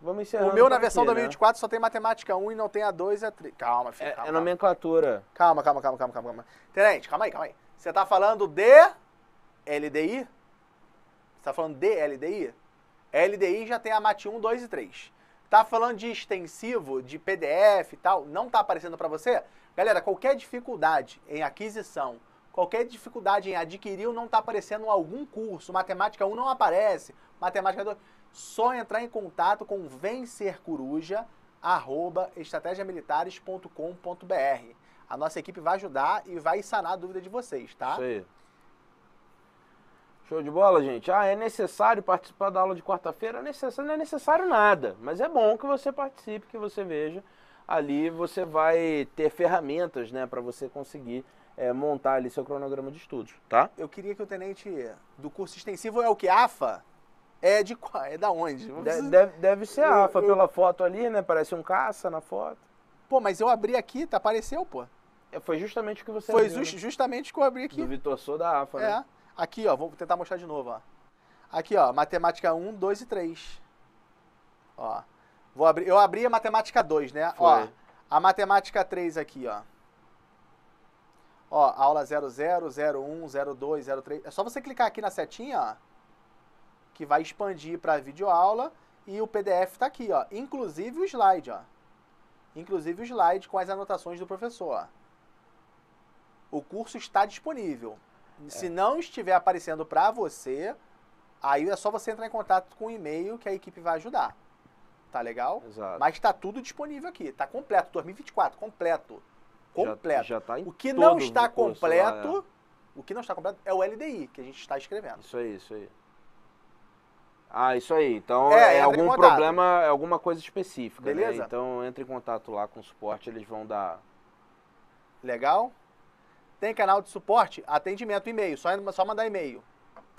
Vamos encerrando. O meu na versão aqui, 2024 né? só tem matemática 1 e não tem a 2 e a 3. Calma, filho, é, calma. É nomenclatura. Calma, calma, calma, calma, calma, calma. Tenente, calma aí, calma aí. Você tá falando de LDI? Você tá falando de LDI? LDI já tem a MAT 1, 2 e 3. Tá falando de extensivo, de PDF e tal, não tá aparecendo para você? Galera, qualquer dificuldade em aquisição, qualquer dificuldade em adquirir ou não está aparecendo algum curso, matemática 1 não aparece, matemática 2, só entrar em contato com vencercoruja@estrategiamilitares.com.br. A nossa equipe vai ajudar e vai sanar a dúvida de vocês, tá? Isso aí. Show de bola, gente. Ah, é necessário participar da aula de quarta-feira? Não é necessário nada, mas é bom que você participe, que você veja ali você vai ter ferramentas né, para você conseguir é, montar ali seu cronograma de estudos, tá? Eu queria que o tenente do curso extensivo é o que? AFA? É de qual? É da onde? Deve, deve, ser eu, AFA, eu... pela foto ali, né? Parece um caça na foto. Pô, mas eu abri aqui, tá? Apareceu, pô. É, foi justamente o que você Foi abriu, just, né? justamente o que eu abri aqui. Do Vitor Sou da AFA, né? É. Aqui, ó, vou tentar mostrar de novo, ó. Aqui, ó, matemática 1, 2 e 3. Ó. Vou abrir. Eu abri a matemática 2, né? Foi. Ó, a matemática 3 aqui, ó. Ó, aula 00, 01, 02, 03. É só você clicar aqui na setinha, ó, que vai expandir para videoaula e o PDF está aqui, ó. Inclusive o slide, ó. Inclusive o slide com as anotações do professor, ó. O curso está disponível. É. Se não estiver aparecendo para você, aí é só você entrar em contato com o e-mail que a equipe vai ajudar tá legal? Exato. Mas está tudo disponível aqui, tá completo, 2024, completo. Completo. Já, já tá em o que não está completo, lá, é. o que não está completo é o LDI que a gente está escrevendo. Isso aí, isso aí. Ah, isso aí. Então é, é algum problema, é alguma coisa específica, né? Beleza? Né? Então entre em contato lá com o suporte, eles vão dar. Legal? Tem canal de suporte? Atendimento e-mail, só, só mandar e-mail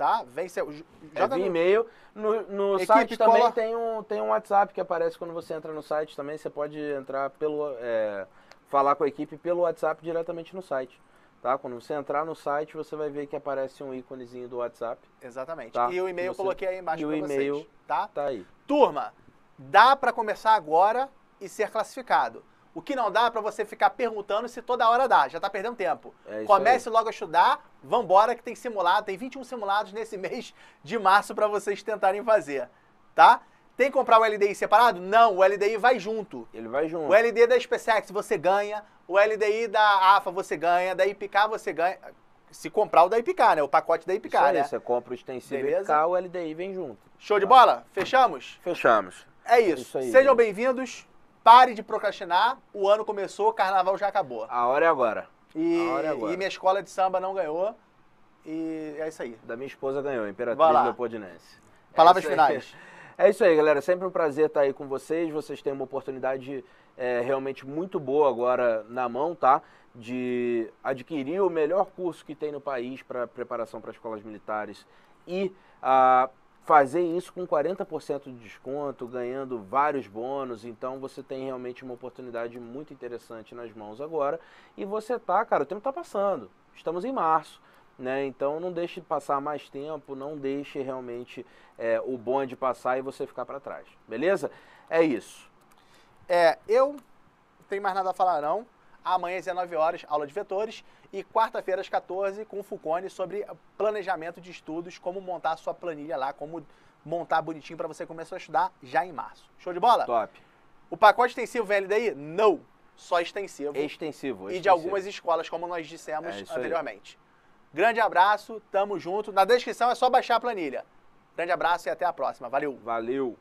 tá? Vem, se, é, joga é via e-mail. No, no Equipe, site também cola... tem um, tem um WhatsApp que aparece quando você entra no site também. Você pode entrar pelo. É, falar com a equipe pelo WhatsApp diretamente no site. Tá? Quando você entrar no site, você vai ver que aparece um íconezinho do WhatsApp. Exatamente. Tá? E o e-mail você... eu coloquei aí embaixo para vocês. E o e-mail tá? tá aí. Turma, dá para começar agora e ser classificado. O que não dá é para você ficar perguntando se toda hora dá, já tá perdendo tempo. É Comece aí. logo a estudar Vambora que tem simulado, tem 21 simulados nesse mês de março para vocês tentarem fazer, tá? Tem que comprar o LDI separado? Não, o LDI vai junto. Ele vai junto. O LDI da SpaceX você ganha, o LDI da AFA você ganha, da IPK você ganha. Se comprar o da IPK, né? O pacote da IPK, Isso aí, né? Você compra o extensivo IPK, o LDI vem junto. Show tá? de bola? Fechamos? Fechamos. É isso. isso aí, Sejam bem-vindos. Pare de procrastinar. O ano começou, o carnaval já acabou. A hora é agora. E, é e minha escola de samba não ganhou. E é isso aí. Da minha esposa ganhou, Imperatriz Leopoldinense. É Palavras é finais. É isso aí, galera. Sempre um prazer estar aí com vocês. Vocês têm uma oportunidade é, realmente muito boa agora na mão, tá? De adquirir o melhor curso que tem no país para preparação para escolas militares e a fazer isso com 40% de desconto, ganhando vários bônus. Então você tem realmente uma oportunidade muito interessante nas mãos agora. E você tá, cara, o tempo tá passando. Estamos em março. Né? Então não deixe passar mais tempo, não deixe realmente é, o bonde passar e você ficar para trás. Beleza? É isso. É, eu não tenho mais nada a falar não. Amanhã às 19 horas, aula de vetores e quarta-feira às 14 com o Fulcone sobre planejamento de estudos, como montar a sua planilha lá, como montar bonitinho para você começar a estudar já em março. Show de bola? Top. O pacote extensivo vem daí? Não. Só extensivo. Extensivo. E extensivo. de algumas escolas, como nós dissemos é anteriormente. Aí. Grande abraço, tamo junto. Na descrição é só baixar a planilha. Grande abraço e até a próxima. Valeu. Valeu.